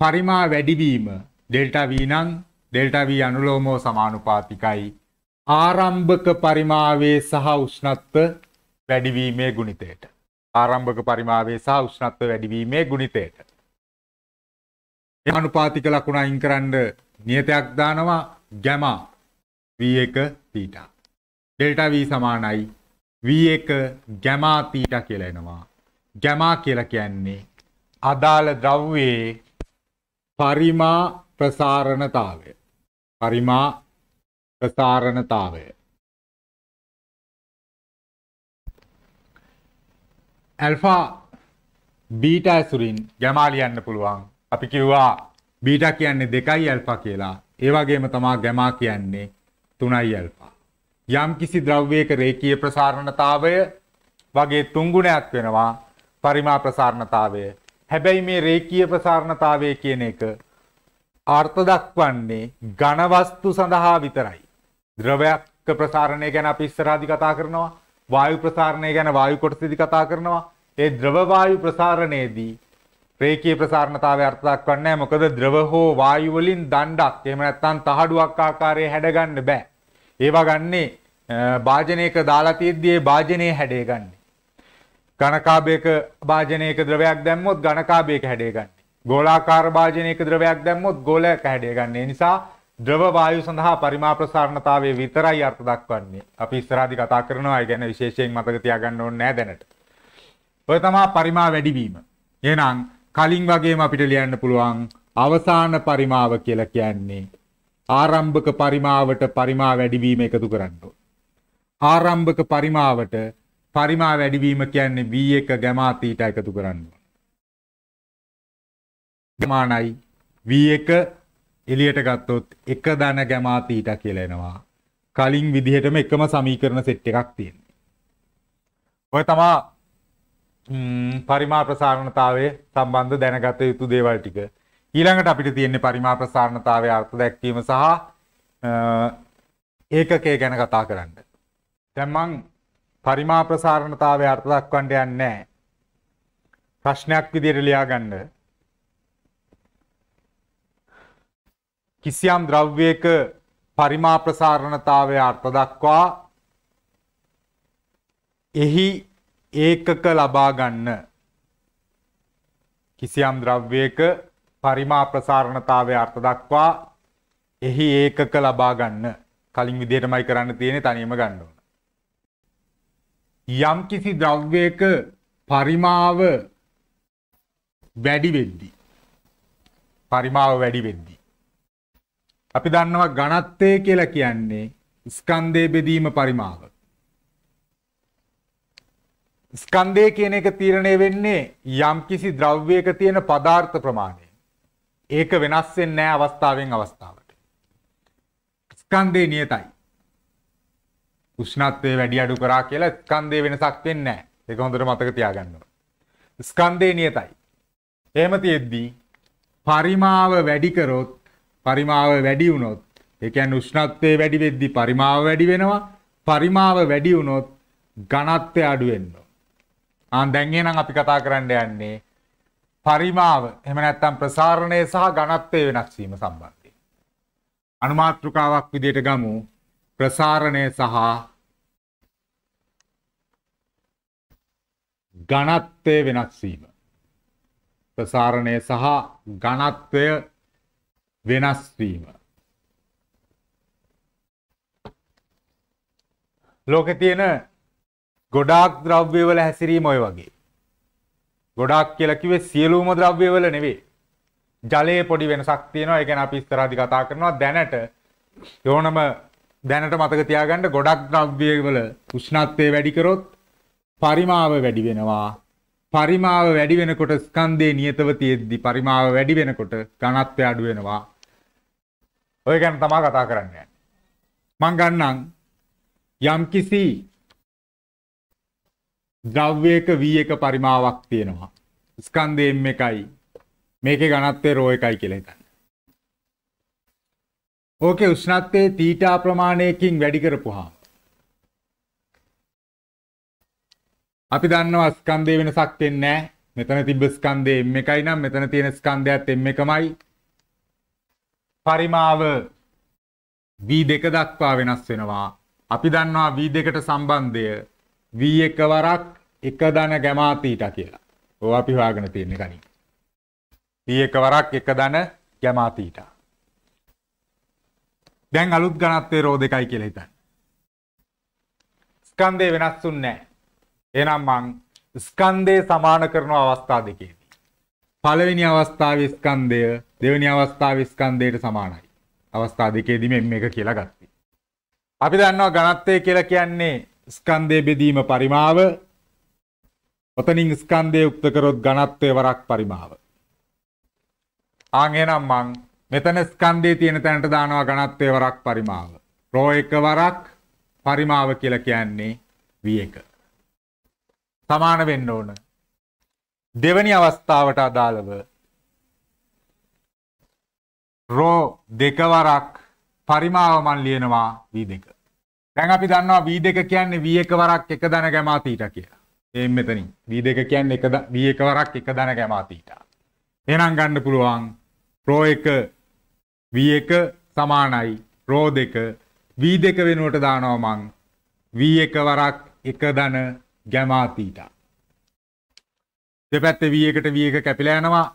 පරිමා වැඩිවීම ඩෙල්ටා V නම් ඩෙල්ටා V අනුලෝමෝ සමානුපාතිකයි ආරම්භක පරිමාවේ සහ උෂ්ණත්ව වැඩිවීමේ ගුණිතයට. ආරම්භක පරිමාවේ සහ උෂ්ණත්ව වැඩිවීමේ ගුණිතයට. අනුපාතික ලකුණ අයින් කරන්න නියතයක් දානවා ගැමා V1 තීටා. ඩෙල්ටා V සමානයි V1 ගැමා තීටා කියලා එනවා. ගැමා කියලා කියන්නේ අදාළ ද්‍රව්‍යයේ පරිමා ප්‍රසාරණතාවය. පරිමා ප්‍රසාරණතාවය ඇල්ෆා බීටා ඇසුරින් ගැමා ලියන්න පුළුවන් අපි කිව්වා බීටා කියන්නේ දෙකයි ඇල්ෆා කියලා ඒ වගේම තමා ගැමා කියන්නේ තුනයි ඇල්ෆා යම් කිසි ද්‍රව්‍යයක රේඛීය ප්‍රසාරණතාවය වගේ තුන්ගුණයක් වෙනවා පරිමා ප්‍රසාරණතාවය හැබැයි මේ රේඛීය ප්‍රසාරණතාවය කියන එක අර්ථ දක්වන්නේ ඝනවස්තු සඳහා විතරයි. ද්‍රවයක්ක ප්‍රසාරණය ගැන අපි ඉස්සරහදි කතා කරනවා. වායු ප්‍රසාරණය ගැන වායු කොටසේදී කතා කරනවා. ඒ ද්‍රව වායු ප්‍රසාරණයේදී රේකී ප්‍රසාරණතාවය අර්ථ දක්වන්නේ නැහැ. මොකද ද්‍රව හෝ වායු වලින් දණ්ඩක් එහෙම නැත්නම් තහඩුවක් ආකාරයේ හැඩගන්න බෑ. ඒවා ගන්නේ භාජනයක දාලා තියෙද්දී ඒ භාජනයේ හැඩය ගන්න. ඝනකාභයක භාජනයක ද්‍රවයක් දැම්මොත් ඝනකාභයක හැඩය ගන්න. ගෝලාකාර භාජනයක ද්‍රවයක් දැම්මොත් ගෝලය කැඩේ ගන්න. ඒ නිසා ද්‍රව වායු සඳහා පරිමා ප්‍රසාරණතාවය විතරයි අර්ථ දක්වන්නේ. අපි ඉස්සරහදී කතා කරනවා. ඒ කියන්නේ විශේෂයෙන් මතක තියාගන්න ඕනේ නෑ දැනට. ඔය තමයි පරිමා වැඩිවීම. එහෙනම් කලින් වගේම අපිට ලියන්න පුළුවන් අවසාන පරිමාව කියලා කියන්නේ ආරම්භක පරිමාවට පරිමා වැඩිවීම එකතු කරන්න ඕන. ආරම්භක පරිමාවට පරිමා වැඩිවීම කියන්නේ V1 ගැමා තීටා එකතු කරන්න. ගමානයි V1 එළියට ගත්තොත් එක ධන ගැමා තීටා කියලා එනවා. කලින් විදිහටම එකම සමීකරණ සෙට් එකක් තියෙන්නේ. ඔය තමා පරිමා ප්‍රසාරණතාවය සම්බන්ධ දැනගත යුතු දේවල් ටික. ඊළඟට අපිට තියෙන්නේ පරිමා ප්‍රසාරණතාවයේ අර්ථ දැක්වීම සහ ඒකකය ගැන කතා කරන්න. දැන් මං පරිමා ප්‍රසාරණතාවයේ අර්ථ දක්වන්න යන්නේ නැහැ. ප්‍රශ්නයක් විදිහට ලියාගන්න. කිසියම් ද්‍රව්‍යයක පරිමා ප්‍රසාරණතාවය අර්ථ දක්වා එහි ඒකක ලබා ගන්න කිසියම් ද්‍රව්‍යයක පරිමා ප්‍රසාරණතාවය අර්ථ දක්වා එහි ඒකක ලබා ගන්න කලින් විදිහටමයි කරන්න තියෙන්නේ තනියම ගන්න ඕන. යම් කිසි ද්‍රව්‍යයක පරිමාව වැඩි වෙද්දී පරිමාව වැඩි වෙද්දී අපි දන්නවා ඝනත්වය කියලා කියන්නේ ස්කන්ධයේ බෙදීම පරිමාව. ස්කන්ධය කියන එක තීරණය වෙන්නේ යම්කිසි ද්‍රව්‍යයක තියෙන පදාර්ථ ප්‍රමාණය. ඒක වෙනස් වෙන්නේ නැහැ අවස්ථාවෙන් අවස්ථාවට. ස්කන්ධය නියතයි. උෂ්ණත්වය වැඩි අඩු කරා කියලා ස්කන්ධය වෙනසක් වෙන්නේ නැහැ. ඒක හොඳට මතක තියාගන්න ඕනේ. ස්කන්ධය නියතයි. එහෙම තියෙද්දී පරිමාව වැඩි කරොත් පරිමාව වැඩි වුණොත් ඒ කියන්නේ උෂ්ණත්වය වැඩි වෙද්දී පරිමාව වැඩි වෙනවා පරිමාව වැඩි වුණොත් ඝනත්වය අඩු වෙනවා ආ දැන් එහෙනම් අපි කතා කරන්න යන්නේ පරිමාව එහෙම නැත්නම් ප්‍රසාරණය සහ ඝනත්වය වෙනස් වීම සම්බන්ධයෙන් අනුමාත්‍රකාවක් විදිහට ගමු ප්‍රසාරණය සහ ඝනත්වය වෙනස් වීම ප්‍රසාරණය සහ ඝනත්වය වෙනස් වීම. ලෝකෙ තියෙන ගොඩාක් ද්‍රව්‍යවල හැසිරීම ඔය වගේ. ගොඩාක් කියලා කිව්වේ සියලුම ද්‍රව්‍යවල නෙවෙයි. ජලයේ පොඩි වෙනසක් තියෙනවා. ඒ කියන්නේ අපි ඉස්සරහදී කතා කරනවා දැනට ඕනම දැනට මතක තියාගන්න ගොඩක් ද්‍රව්‍යවල උෂ්ණත්වය වැඩි කරොත් පරිමාව වැඩි වෙනවා. පරිමාව වැඩි වෙනකොට ස්කන්ධේ නියතව තියෙද්දි පරිමාව වැඩි වෙනකොට ඝනත්වය අඩු වෙනවා. ඔය ගැන තමා කතා කරන්න යන්නේ. මං ගන්නම් යම්කිසි ද්‍රව්‍යයක v එක පරිමාවක් තියෙනවා. ස්කන්ධය m එකයි මේකේ ඝනත්වය ρ එකයි කියලා හිතන්න. ඕකේ උෂ්ණත්වයේ තීටා ප්‍රමාණයකින් වැඩි කරපුවාම අපි දන්නවා ස්කන්ධයේ වෙනසක් වෙන්නේ නැහැ. මෙතන තිබ්බ ස්කන්ධය m එකයි නම් මෙතන තියෙන ස්කන්ධයත් m එකමයි. පරිමාව v2 දක්වා වෙනස් වෙනවා. අපි දන්නවා v2ට සම්බන්ධය v1 වරක් 1 ධන ගැමා තීටා කියලා. ඕවා අපි හොයාගෙන තියෙන්නේ කණි. v1 වරක් 1 ධන ගැමා තීටා. දැන් අලුත් ඝනත්වයේ රෝ දෙකයි කියලා හිතන්න. ස්කන්ධය වෙනස් වුන්නේ නැහැ. එහෙනම් මං ස්කන්ධය සමාන කරන අවස්ථා දෙකේ පළවෙනි අවස්ථාව ස්කන්දය දෙවැනි අවස්ථාව ස්කන්දයට සමානයි. අවස්ථා දෙකේදීම මේක කියලා ගත්ති. අපි දන්නවා ගණත්වය කියලා කියන්නේ ස්කන්දය බෙදීම පරිමාව ඔතනින් ස්කන්දය උක්තකරොත් ගණත්වය වරක් පරිමාව. ආගෙනම් මං මෙතන ස්කන්දේ තියෙන තැනට දානවා ගණත්වය වරක් පරිමාව. රෝ එක වරක් පරිමාව කියලා කියන්නේ V1. සමාන වෙන්න ඕන දෙවැනි අවස්ථාවට අදාළව රෝ දෙකවරක් පරිමාව මන් ලියනවා වී දෙක. දැන් අපි දන්නවා වී දෙක කියන්නේ වී එක වරක් එක දන ගැමාතීට කියලා. එම් මෙතනින් වී දෙක කියන්නේ එක වී එක වරක් එක දන ගැමාතීට. එහෙනම් ගන්න පුළුවන් රෝ එක වී එක සමානයි රෝ දෙක වී දෙක වෙනුවට දානවා මං වී එක වරක් එක දන ගැමාතීටා දෙපැත්තේ වීයකට වීයක කැපිලා යනවා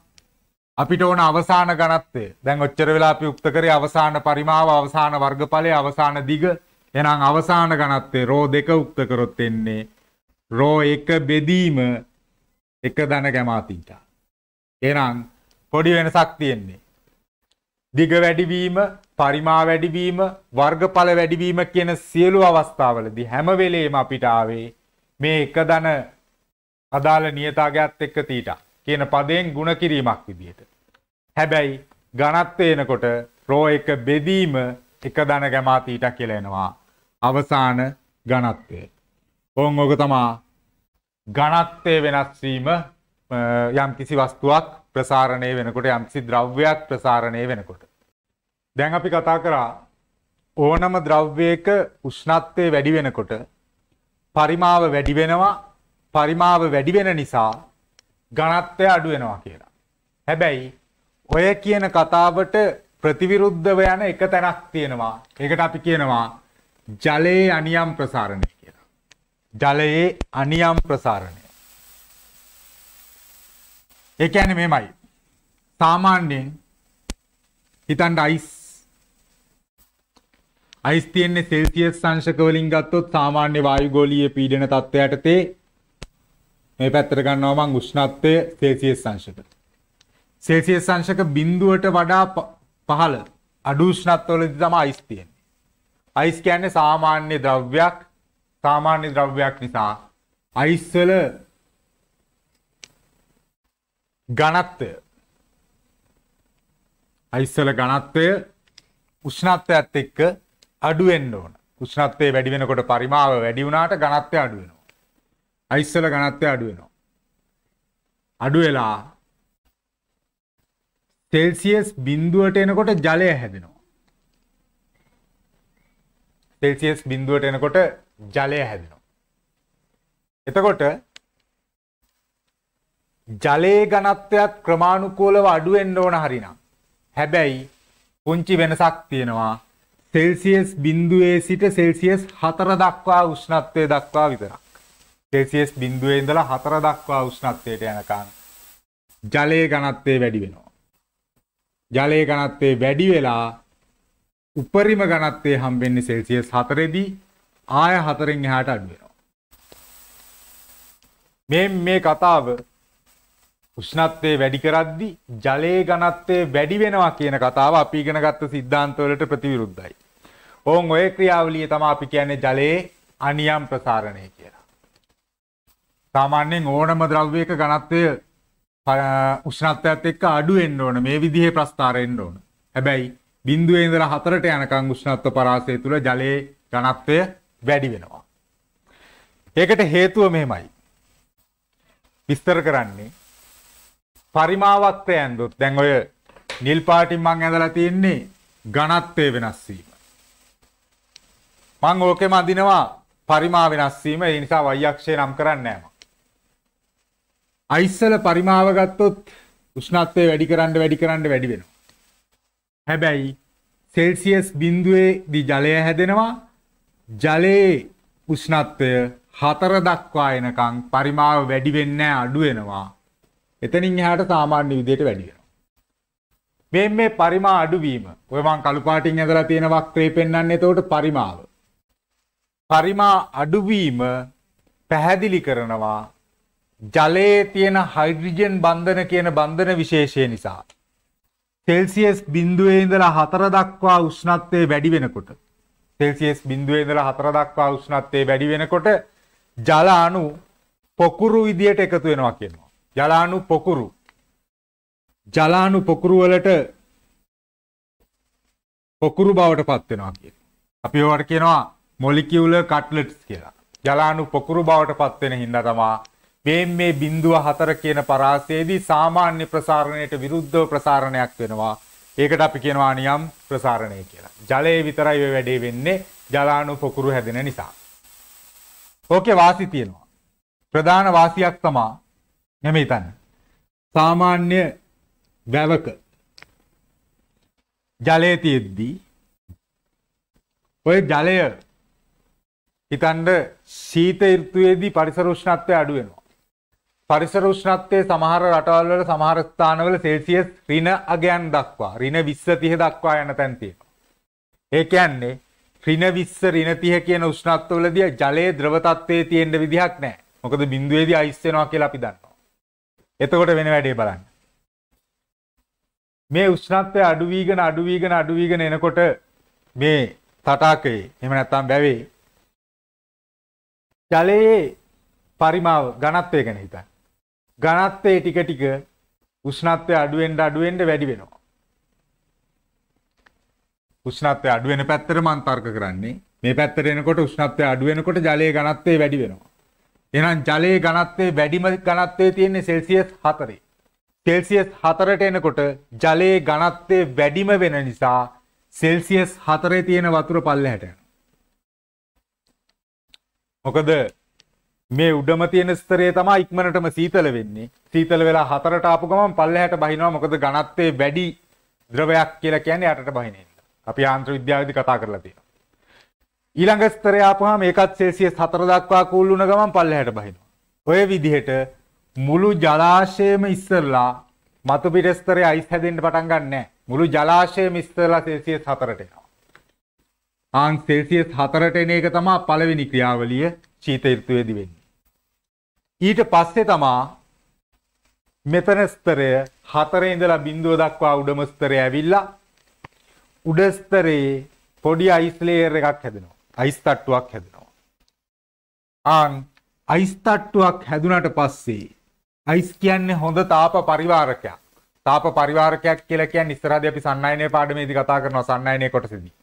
අපිට ඕන අවසාන ගණත්වය දැන් ඔච්චර වෙලා අපි උක්ත කරේ අවසාන පරිමාව අවසාන වර්ගඵලය අවසාන දිග එහෙනම් අවසාන ගණත්වය රෝ දෙක උක්ත කරොත් එන්නේ රෝ එක බෙදීම එක ධන ගැමාතීට එහෙනම් පොඩි වෙනසක් තියෙන්නේ දිග වැඩිවීම පරිමා වැඩිවීම වර්ගඵල වැඩිවීම කියන සියලු අවස්ථාවලදී හැම වෙලේම අපිට ආවේ මේ එක ධන අදාළ නියතාගයක්ත් එක්ක තීටා කියන පදයෙන් ගුණ කිරීමක් විදිහට. හැබැයි ගණත්වයනකොට රෝ එක බෙදීම එක දන ගැමා තීට කියලෙනවා. අවසාන ගණත්වය. ඔවන් ඕක තමා ගණත්වය වෙනස්වීම යම් කිසි වස්තුවක් ප්‍රසාරණය වෙනකොට යම්සි ද්‍රව්‍යයක් ප්‍රසාරණය වෙනකොට. දැන් අපි කතා කරා ඕනම ද්‍රව්‍යයක උෂ්ණත්වය වැඩි වෙනකොට පරිමාව වැඩි වෙනවා පරිමාව වැඩි වෙන නිසා ඝනත්වය අඩු වෙනවා කියලා. හැබැයි ඔය කියන කතාවට ප්‍රතිවිරුද්ධව යන එක තැනක් තියෙනවා. ඒකට අපි කියනවා ජලයේ අනියම් ප්‍රසාරණය කියලා. ජලයේ අනියම් ප්‍රසාරණය. ඒ කියන්නේ මේමයි. සාමාන්‍යයෙන් හිතන්න අයිස් අයිස් තියෙන්නේ සෙල්සියස් අංශක වලින් ගත්තොත් සාමාන්‍ය වායුගෝලීය පීඩන තත්ත්වයට තේ මේ පැත්තට ගන්නවා මං උෂ්ණත්වය සෙල්සියස් අංශක. සෙල්සියස් අංශක බිඳුවට වඩා පහළ අඩු උෂ්ණත්වවලදී තමයි අයිස් තියෙන්නේ. අයිස් කියන්නේ සාමාන්‍ය ද්‍රව්‍යයක් සාමාන්‍ය ද්‍රව්‍යයක් නිසා අයිස් වල ඝනත්වය අයිස් වල ඝනත්වය උෂ්ණත්වයත් එක්ක අඩු වෙන්න ඕන. උෂ්ණත්වය වැඩි වෙනකොට පරිමාව වැඩි වුණාට ඝනත්වය අඩු වෙනවා. අයිස්සල ගණත්වය අඩුවෙනවා. අඩුවෙලා තෙල්සිියස් බින්දුවට එනකොට ජලය හැදෙනවා. තෙල්සිියස් බින්දුවට එනකොට ජලය හැදෙනවා. එතකොට ජලයේ ගණත්වයක් ක්‍රමාණුකෝලව අඩුවෙන්ඩ ඕන හරිනම්. හැබැයි පුංචි වෙනසක් තියෙනවා සෙල්සිියස් බින්දුවේ සිට සෙල්සිියස් හතර දක්වා උෂ්ණත්වය දක්වා විතරක්. සෙල්සියස් බිඳුවේ ඉඳලා හතර දක්වා උෂ්ණත්වයට යනකන් ජලයේ ඝනත්වය වැඩි වෙනවා. ජලයේ ඝනත්වය වැඩි වෙලා උපරිම ඝනත්වය හම්බෙන්නේ සෙල්සියස් 4ේදී ආය 4ෙන් එහාට අඩු වෙනවා. මේ මේ කතාව උෂ්ණත්වය වැඩි කරද්දි ජලයේ ඝනත්වය වැඩි වෙනවා කියන කතාව අපි ඉගෙනගත්ත සිද්ධාන්තවලට ප්‍රතිවිරුද්ධයි. ඕන් ඔය ක්‍රියාවලිය තමයි අපි කියන්නේ ජලයේ අනියම් ප්‍රසාරණය කියලා. සාමාන්‍යයෙන් ඕනම ද්‍රව්‍යයක ඝනත්වය උෂ්ණත්වයත් එක්ක අඩු වෙන්න ඕන මේ විදිහේ ප්‍රස්ථාර එන්න ඕන. හැබැයි බිඳුවේ ඉඳලා හතරට යනකම් උෂ්ණත්ව පරාසය තුළ ජලයේ ඝනත්වය වැඩි වෙනවා. ඒකට හේතුව මෙහෙමයි. විස්තර කරන්නේ පරිමාවක්‍රය ඇන්දොත් දැන් ඔය නිල් පාටින් මං ඇඳලා තියෙන්නේ ඝනත්වය වෙනස් වීම. මං ඕකෙම අඳිනවා පරිමා වෙනස් වීම ඒ නිසා y අක්ෂය නම් කරන්නේ නැහැ. අයිස්සල පරිමාව ගත්තොත් උෂ්ණත්වය වැඩි කරන්න වැඩි කරන්න වැඩි වෙනවා. හැබැයි සෙල්සියස් බිඳුවේදී ජලය හැදෙනවා ජලයේ උෂ්ණත්වය හතර දක්වා එනකං පරිමාව වැඩි වෙන්නේ අඩු වෙනවා. එතනින් එහාට සාමාන්‍ය විදිහට වැඩි වෙනවා. මේ මේ පරිමා අඩුවීම ඔය මං කළු පාටින් ඇඳලා තියෙන වක්‍රේ පෙන්වන්නේ එතකොට පරිමාව. පරිමා අඩුවීම පැහැදිලි කරනවා ජලයේ තියෙන හයිඩ්‍රජන් බන්ධන කියන බන්ධන විශේෂය නිසා. සෙල්සියස් බිින්දුවේ ඉඳලා හතර දක්වා උෂ්ණත්වය වැඩි වෙනකොට. සෙල්සියස් බිින්දුවේ ඉඳලා හතර දක්වා උෂ්ණත්වය වැඩි වෙනකොට ජලානු පොකුරු විදියට එකතු වෙනවා කියනවා. ජලානු පොකුරු. ජලානු පොකුරුවලට පොකුරු බවට පත්වෙනවා කිය. අපි ඕවට කියනවා මොලිකිවුල කට්ලට්ස් කියලා. ජලානු පොකුරු බවට පත්වෙන හින්න තමා වේම් මේ බිඳුව හතර කියන පරාසයේදී සාමාන්‍ය ප්‍රසාරණයට විරුද්ධව ප්‍රසාරණයක් වෙනවා. ඒකට අපි කියනවා නියම් ප්‍රසාරණය කියලා. ජලයේ විතරයි ඔය වැඩේ වෙන්නේ ජලාණු පොකුරු හැදෙන නිසා. ඕකේ වාසි තියෙනවා. ප්‍රධාන වාසියක් තමා මෙහෙම හිතන්න. සාමාන්‍ය වැවක ජලයේ තියෙද්දී ඔය ජලය හිතන්න ශීත ඍතුවේදී පරිසර උෂ්ණත්වය අඩු වෙනවා. පරිසර උෂ්ණත්වය සමහර රටවල් වල සමහර ස්ථානවල සෙල්සියස් ඍණ අගයන් දක්වා ඍණ 20 30 දක්වා යන තැන් තියෙනවා. ඒ කියන්නේ ඍණ 20 ඍණ 30 කියන උෂ්ණත්වවලදී ජලයේ ද්‍රව තත්ත්වයේ තියෙන්න විදිහක් නැහැ. මොකද බිඳුවේදී අයිස් වෙනවා කියලා අපි දන්නවා. එතකොට වෙන වැඩේ බලන්න. මේ උෂ්ණත්වය අඩු වීගෙන අඩු වීගෙන අඩු වීගෙන එනකොට මේ තටාකයේ එහෙම නැත්නම් බැවේ ජලයේ පරිමාව ඝනත්වය ගැන හිතන්න. ගණත්වය ටික ටික උෂ්ණත්වය අඩුවෙන්ට අඩුවෙන්ට වැඩි වෙනවා. උෂ්ණත්වය අඩුවෙන පැත්තට මම තර්ක කරන්නේ මේ පැත්තට එනකොට උෂ්ණත්වය අඩු වෙනකොට ජලයේ ඝනත්වය වැඩි වෙනවා. එහෙනම් ජලයේ ඝනත්වය වැඩිම ඝනත්වය තියෙන්නේ සෙල්සියස් 4. සෙල්සියස් 4ට එනකොට ජලයේ ඝනත්වය වැඩිම වෙන නිසා සෙල්සියස් 4 තියෙන වතුර පල්ලෙහාට මොකද මේ උඩම තියෙන ස්තරේ තමයි ඉක්මනටම සීතල වෙන්නේ. සීතල වෙලා හතරට ආපු ගමන් පල්ලෙහාට බහිනවා. මොකද ඝනත්වයේ වැඩි ද්‍රවයක් කියලා කියන්නේ යටට බහින එක. අපි යාන්ත්‍ර විද්‍යාවේදී කතා කරලා තියෙනවා. ඊළඟ ස්තරය ආපුවාම ඒකත් සෙල්සියස් 4 දක්වා කූල් වුණ ගමන් පල්ලෙහාට බහිනවා. ඔය විදිහට මුළු ජලාශයම ඉස්සරලා මතු පිට ස්තරයේ අයිස් හැදෙන්න පටන් ගන්නෑ. මුළු ජලාශයම ඉස්සරලා සෙල්සියස් 4ට එනවා. ආන් සෙල්සියස් 4ට එන එක තමයි පළවෙනි ක්‍රියාවලිය ශීත ඍතුවේදී වෙන්නේ. ඊට පස්සේ තමා මෙතන ස්තරය හතරේ ඉඳලා බිඳුව දක්වා උඩම ස්තරය ඇවිල්ලා උඩ ස්තරේ පොඩි අයිස් ලේයර් එකක් හැදෙනවා. අයිස් තට්ටුවක් හැදෙනවා. ආන් අයිස් තට්ටුවක් හැදුනට පස්සේ අයිස් කියන්නේ හොඳ තාප පරිවාරකයක්. තාප පරිවාරකයක් කියලා කියන්නේ ඉස්සරහදී අපි සන්නායනයේ පාඩමේදී කතා කරනවා සන්නායනයේ කොටසේදී.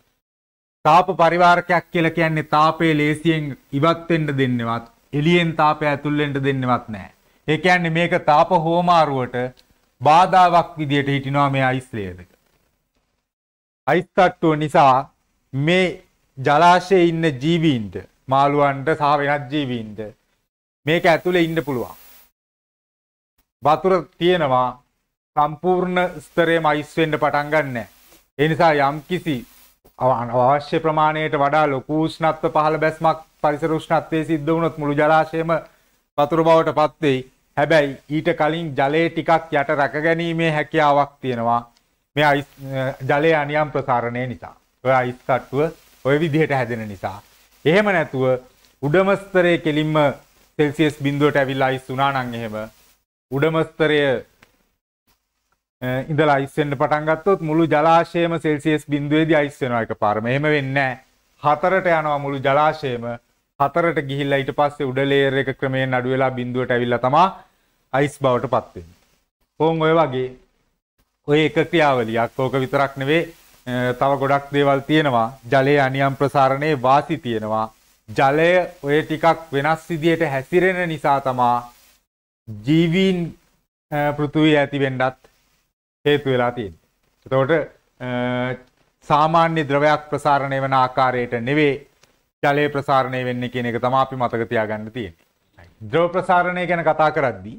තාප පරිවාරකයක් කියලා කියන්නේ තාපයේ ලේසියෙන් ඉවත් වෙන්න දෙන්නේවත් එළියෙන් තාපය ඇතුල් වෙන්න දෙන්නවත් නැහැ. ඒ කියන්නේ මේක තාප හෝමාරුවට බාධාවක් විදියට හිටිනවා මේ අයිස් ලේයර් එක. අයිස් තට්ටුව නිසා මේ ජලාශයේ ඉන්න ජීවීන්ට, මාළුවන්ට සහ වෙනත් ජීවීන්ට මේක ඇතුලේ ඉන්න පුළුවන්. වතුර තියෙනවා සම්පූර්ණ ස්තරයේම අයිස් වෙන්න පටන් ගන්නෑ. ඒ නිසා යම්කිසි අවශ්‍ය ප්‍රමාණයට වඩා ලොකු උෂ්ණත්ව පහළ බැස්මක් පරිසර උෂ්ණත්වයේ සිද්ධ වුණොත් මුළු ජලාශයම වතුර බවට පත් වෙයි. හැබැයි ඊට කලින් ජලයේ ටිකක් යට රැක ගැනීමේ හැකියාවක් තියෙනවා. මේ ජලය අනියම් ප්‍රසාරණය නිසා. ඔය අයිස් තට්ටුව ඔය විදිහට හැදෙන නිසා. එහෙම නැතුව උඩම ස්තරයේ කෙලින්ම සෙල්සියස් බිඳුවට ඇවිල්ලා අයිස් වුණා නම් එහෙම උඩම ස්තරයේ ඉඳලා අයිස් වෙන්න පටන් ගත්තොත් මුළු ජලාශයම සෙල්සියස් බිඳුවේදී අයිස් වෙනවා එක පාරම. එහෙම වෙන්නේ හතරට යනවා මුළු ජලාශයම. හතරට ගිහිල්ලා ඊට පස්සේ උඩ ලේයර් එක ක්‍රමයෙන් අඩු වෙලා බිඳුවට ඇවිල්ලා තමා අයිස් බවට පත් වෙන්නේ. ඕන් ඔය වගේ ඔය එක ක්‍රියාවලියක් ඕක විතරක් නෙවෙයි තව ගොඩක් දේවල් තියෙනවා. ජලයේ අනියම් ප්‍රසාරණේ වාසි තියෙනවා. ජලය ඔය ටිකක් වෙනස් විදියට හැසිරෙන නිසා තමා ජීවීන් පෘථුවිය ඇති වෙන්නත් හේතු වෙලා තියෙන්නේ. එතකොට සාමාන්‍ය ද්‍රවයක් ප්‍රසාරණය වෙන ආකාරයට නෙවෙයි ජලය ප්‍රසාරණය වෙන්නේ කියන එක තමයි අපි මතක තියාගන්න තියෙන්නේ. ද්‍රව ප්‍රසාරණය ගැන කතා කරද්දී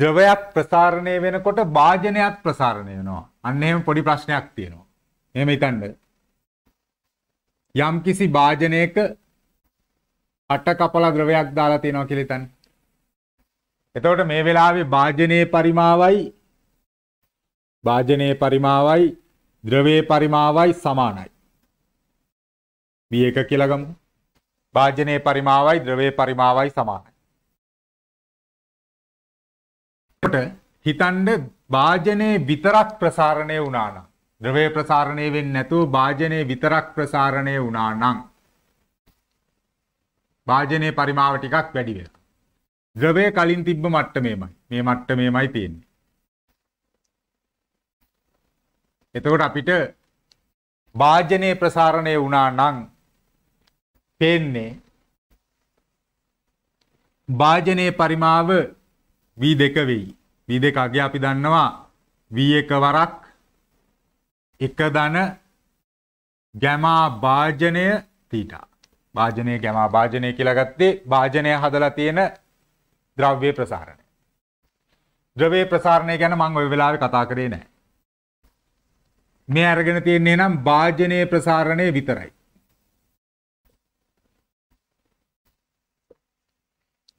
ද්‍රවයක් ප්‍රසාරණය වෙනකොට භාජනයක් ප්‍රසාරණය වෙනවා. අන්න එහෙම පොඩි ප්‍රශ්නයක් තියෙනවා. එහෙම හිතන්න. යම්කිසි භාජනයක අට කපලා ද්‍රවයක් දාලා තියෙනවා කියලා හිතන්න. එතකොට මේ වෙලාවේ භාජනයේ පරිමාවයි භාජනයේ පරිමාවයි ද්‍රවයේ පරිමාවයි සමානයි. V1 කියලා ගමු. භාජනයේ පරිමාවයි ද්‍රවයේ පරිමාවයි සමානයි. එතකොට හිතන්න භාජනයේ විතරක් ප්‍රසාරණය වුණා නම් ද්‍රවය ප්‍රසාරණය වෙන්නේ නැතුව භාජනයේ විතරක් ප්‍රසාරණය වුණා නම් භාජනයේ පරිමාව ටිකක් වැඩි වෙනවා. ද්‍රවය කලින් තිබ්බ මට්ටමේමයි. මේ මට්ටමේමයි තියෙන්නේ. එතකොට අපිට වාජනයේ ප්‍රසාරණය වුණා නම් පේන්නේ වාජනයේ පරිමාව V2 වෙයි. V2 අගය අපි දන්නවා V1 වරක් 1 ධන ගැමා වාජනය තීටා. වාජනය ගැමා වාජනය කියලා ගත්තේ වාජනය හදලා තියෙන ද්‍රව්‍ය ප්‍රසාරණය. ද්‍රව්‍ය ප්‍රසාරණය ගැන මම ওই වෙලාවේ කතා කරේ නැහැ. මේ අරගෙන තියෙන්නේ නම් භාජනයේ ප්‍රසාරණය විතරයි.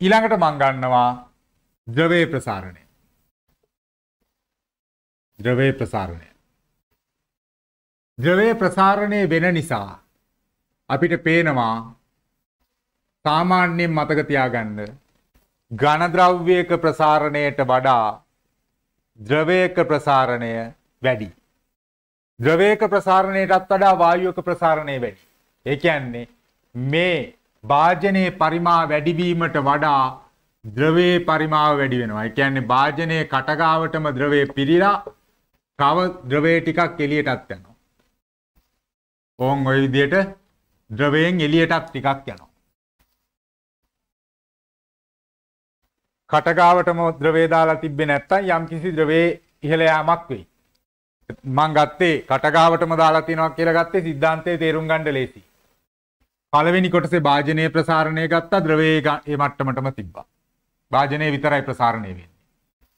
ඊළඟට මම ගන්නවා ද්‍රව්‍ය ප්‍රසාරණය. ද්‍රව්‍ය ප්‍රසාරණය. ද්‍රව්‍ය ප්‍රසාරණය වෙන නිසා අපිට පේනවා සාමාන්‍යයෙන් මතක තියාගන්න ඝනද්‍රව්‍යයක ප්‍රසාරණයට වඩා ද්‍රවයක ප්‍රසාරණය වැඩි. ද්‍රවයක ප්‍රසාරණයටත් වඩා වායුවක ප්‍රසාරණය වැඩි. ඒ කියන්නේ මේ භාජනයේ පරිමා වැඩිවීමට වඩා ද්‍රවයේ පරිමාව වැඩි වෙනවා. ඒ කියන්නේ භාජනයේ කටගාවටම ද්‍රවය පිරීලා තව ද්‍රවය ටිකක් එළියටත් යනවා. ඕන් ওই විදිහට ද්‍රවයෙන් එළියටත් ටිකක් යනවා. කටගාවටම ද්‍රවේ දාලා තිබ්බේ නැත්තම් යම්කිසි ද්‍රවේ ඉහළ යාමක් වෙයි. මං ගත්තේ කටගාවටම දාලා තියනවා කියලා ගත්තේ සිද්ධාන්තයේ තේරුම් ගන්න ලේසි. පළවෙනි කොටසේ භාජනයේ ප්‍රසාරණය ගත්තා ද්‍රවයේ ඒ මට්ටමටම තිබ්බා. භාජනයේ විතරයි ප්‍රසාරණය වෙන්නේ.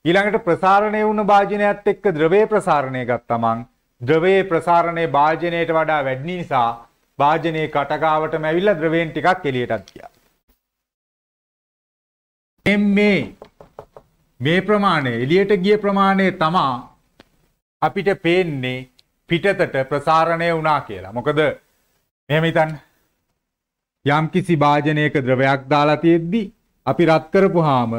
ඊළඟට ප්‍රසාරණය වුණ භාජනයත් එක්ක ද්‍රවයේ ප්‍රසාරණය ගත්තමං ද්‍රවයේ ප්‍රසාරණය භාජනයට වඩා වැඩි නිසා භාජනයේ කටගාවටම ඇවිල්ලා ද්‍රවයෙන් ටිකක් එළියටත් ගියා. මේ මේ ප්‍රමාණය එළියට ගිය ප්‍රමාණය තමා අපිට පේන්නේ පිටතට ප්‍රසාරණය වුණා කියලා. මොකද මෙහෙම හිතන්න. යම්කිසි භාජනයක ද්‍රවයක් දාලා තියෙද්දි අපි රත් කරපුවාම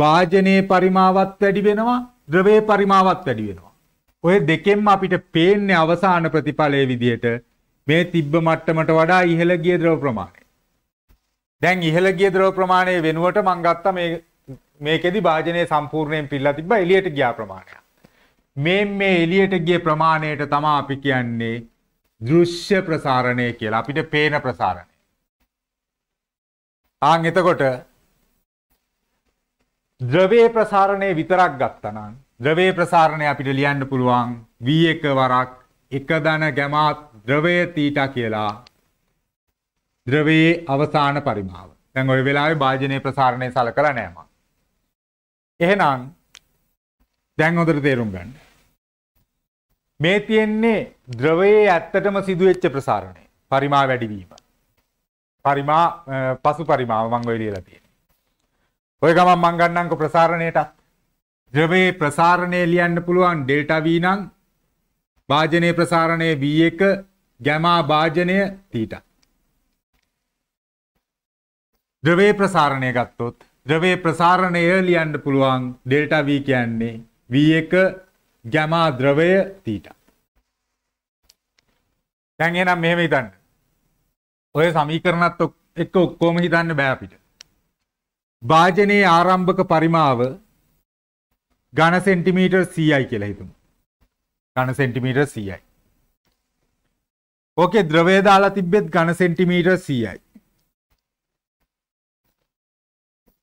භාජනයේ පරිමාවත් වැඩි වෙනවා, ද්‍රවයේ පරිමාවත් වැඩි වෙනවා. ඔය දෙකෙන්ම අපිට පේන්නේ අවසාන ප්‍රතිඵලයේ විදිහට මේ තිබ්බ මට්ටමට වඩා ඉහළ ගිය ද්‍රව ප්‍රමාණය. දැන් ඉහළ ගිය ද්‍රව ප්‍රමාණය වෙනුවට මං ගත්තා මේ මේකෙදි භාජනය සම්පූර්ණයෙන් පිරලා තිබ්බා එළියට ගියා ප්‍රමාණය. මේ මේ එළියට ගිය ප්‍රමාණයට තමයි අපි කියන්නේ දෘශ්‍ය ප්‍රසාරණය කියලා. අපිට පේන ප්‍රසාරණය. ආන් එතකොට ද්‍රවයේ ප්‍රසාරණය විතරක් ගත්තනම් ද්‍රවයේ ප්‍රසාරණය අපිට ලියන්න පුළුවන් v1 වරක් 1 ධන ගැමාත් ද්‍රවය තීටා කියලා ද්‍රවයේ අවසාන පරිමාව. දැන් ওই වෙලාවේ භාජනයේ ප්‍රසාරණය සලකලා නැහැ මම. එහෙනම් දැන් හොඳට තේරුම් ගන්න. මේ තියෙන්නේ ද්‍රවයේ ඇත්තටම සිදුවෙච්ච ප්‍රසාරණය. පරිමා වැඩිවීම. පරිමා පසු පරිමාව මම ඔය ලියලා තියෙනවා. ඔය ගමන් මම ගන්නම්ක ප්‍රසාරණයට ද්‍රවයේ ප්‍රසාරණය ලියන්න පුළුවන් ඩෙල්ටා V නම් භාජනයේ ප්‍රසාරණය V1 ගැමා භාජනය තීටා ද්‍රවේ ප්‍රසාරණය ගත්තොත් ද්‍රවේ ප්‍රසාරණය ලියන්න පුළුවන් ඩෙල්ටා V කියන්නේ V1 ගැමා ද්‍රවය තීටා. දැන් එහෙනම් මෙහෙම හිතන්න. ඔය සමීකරණත් එක්ක ඔක්කොම හිතන්න බෑ අපිට. භාජනයේ ආරම්භක පරිමාව ඝන සෙන්ටිමීටර් 100යි කියලා හිතමු. ඝන සෙන්ටිමීටර් 100යි. ඕකේ ද්‍රවය දාලා තිබ්බෙත් ඝන සෙන්ටිමීටර් 100යි.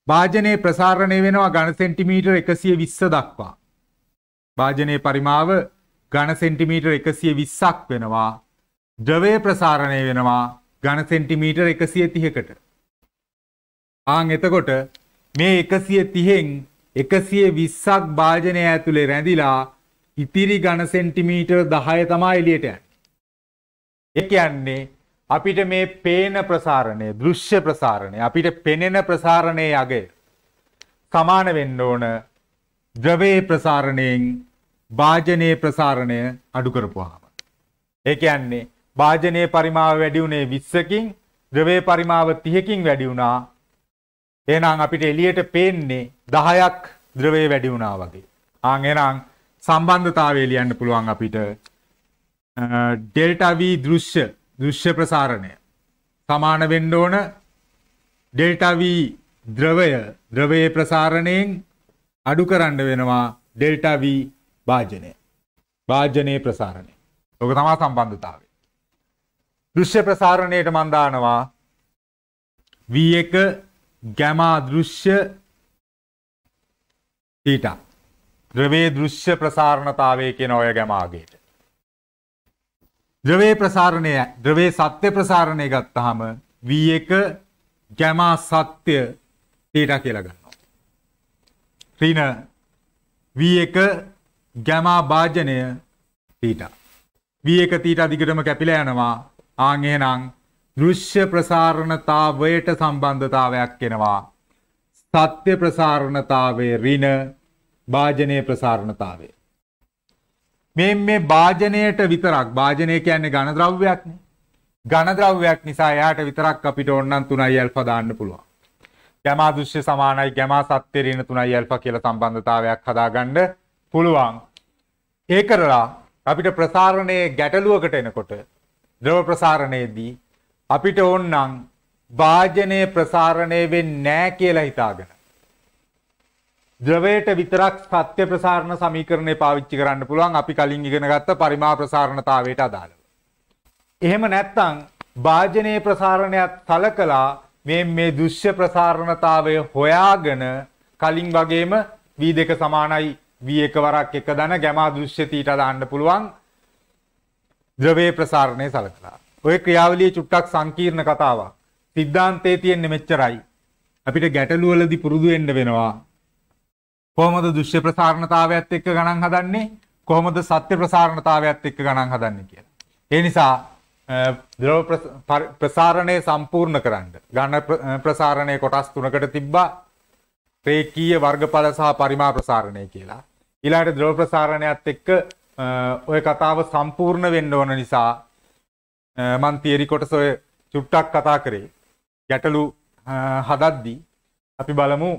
භාජනයේ ප්‍රසාරණය වෙනවා ඝන සෙන්ටිමීටර් 120 දක්වා. භාජනයේ පරිමාව ඝන සෙන්ටිමීටර් 120ක් වෙනවා. ද්‍රවය ප්‍රසාරණය වෙනවා ඝන සෙන්ටිමීටර් 130කට. ආන් එතකොට මේ 130න් 120ක් භාජනය ඇතුලේ රැඳිලා ඉතිරි ඝන සෙන්ටිමීටර් 10 තමයි එළියට යන්නේ. ඒ කියන්නේ අපිට මේ පේන ප්‍රසාරණය දෘශ්‍ය ප්‍රසාරණය අපිට පෙනෙන ප්‍රසාරණය යගේ සමාන වෙන්න ඕන ද්‍රවේ ප්‍රසාරණයෙන් භාජනය ප්‍රසාරණය අඩුකරපුහාම. ඒක යන්නේ භාජනය පරිමාව වැඩිවුනේ විස්සකින් ද්‍රවේ පරිමාව තියකින් වැඩිවුණා එනම් අපිට එලියට පේන්නේ දහයක් ද්‍රවේ වැඩිවුණා වගේ. ආංගෙනම් සම්බන්ධතාවේ ලියන්න පුළුවන් අපිට ඩෙල්ටවී දෘශ්‍ය දෘශ්‍ය ප්‍රසාරණය සමාන වෙන්න ඕන ඩෙල්ටා V ද්‍රවය ද්‍රවයේ ප්‍රසාරණයෙන් අඩු කරන්න වෙනවා ඩෙල්ටා V භාජනය. භාජනයේ ප්‍රසාරණය. ඔක තමයි සම්බන්ධතාවය. දෘශ්‍ය ප්‍රසාරණයට මම දානවා V1 ගැමා දෘශ්‍ය තීටා. ද්‍රවයේ දෘශ්‍ය ප්‍රසාරණතාවය කියන ඔය ගැමාගේට. ද්‍රවේ ප්‍රසාරණය ද්‍රවේ සත්‍ය ප්‍රසාරණය ගත්තාම V1 ගැමා සත්‍ය තීටා කියලා ගන්නවා. ඍණ V1 ගැමා භාජනය තීටා. V1 තීටා දිගටම කැපිලා යනවා. ආන් එහෙනම් දෘශ්‍ය ප්‍රසාරණතාවයට සම්බන්ධතාවයක් එනවා. සත්‍ය ප්‍රසාරණතාවයේ ඍණ භාජනයේ ප්‍රසාරණතාවයේ මේ මේ භාජනයට විතරක් භාජනය කියන්නේ ඝන ද්‍රව්‍යයක්නේ. ඝන ද්‍රව්‍යයක් නිසා එයාට විතරක් අපිට ඕනනම් 3යි ඇල්ෆා දාන්න පුළුවන්. ගැමා දෘශ්‍ය සමානයි ගැමා සත්‍යරින 3යි ඇල්ෆා කියලා සම්බන්ධතාවයක් හදාගන්න පුළුවන්. ඒ කරලා අපිට ප්‍රසාරණයේ ගැටලුවකට එනකොට ද්‍රව ප්‍රසාරණයේදී අපිට ඕනනම් වාජනයේ ප්‍රසාරණය වෙන්නේ නැහැ කියලා හිතාගෙන ද්‍රවයට විතරක් ප්‍රත්‍ය ප්‍රසාරණ සමීකරණය පාවිච්චි කරන්න පුළුවන් අපි කලින් ඉගෙන ගත්ත පරිමා ප්‍රසාරණතාවයට අදාළව. එහෙම නැත්නම් භාජනයේ ප්‍රසාරණයත් සලකලා මේ මේ දෘශ්‍ය ප්‍රසාරණතාවය හොයාගෙන කලින් වගේම V2 සමානයි V1 වරක් එක දන ගැමා දෘශ්‍ය තීටා දාන්න පුළුවන් ද්‍රවයේ ප්‍රසාරණය සලකලා. ඔය ක්‍රියාවලිය චුට්ටක් සංකීර්ණ කතාවක්. සිද්ධාන්තයේ තියෙන්නේ මෙච්චරයි. අපිට ගැටලුවලදී පුරුදු වෙන්න වෙනවා. කොහොමද දෘශ්‍ය ප්‍රසාරණතාවයත් එක්ක ගණන් හදන්නේ කොහොමද සත්‍ය ප්‍රසාරණතාවයත් එක්ක ගණන් හදන්නේ කියලා. ඒ නිසා ද්‍රව ප්‍රසාරණය සම්පූර්ණ කරන්න ඝන ප්‍රසාරණය කොටස් තුනකට තිබ්බා රේඛීය වර්ගඵල සහ පරිමා ප්‍රසාරණය කියලා. ඊළඟට ද්‍රව ප්‍රසාරණයත් එක්ක ඔය කතාව සම්පූර්ණ වෙන්න ඕන නිසා මම තියරි කොටස ඔය චුට්ටක් කතා කරේ. ගැටලු හදද්දී අපි බලමු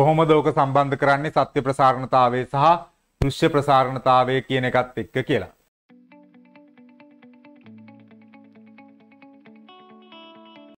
කොහොමද ඕක සම්බන්ධ කරන්නේ සත්‍ය ප්‍රසාරණතාවය සහ දෘශ්‍ය ප්‍රසාරණතාවය කියන එකත් එක්ක කියලා.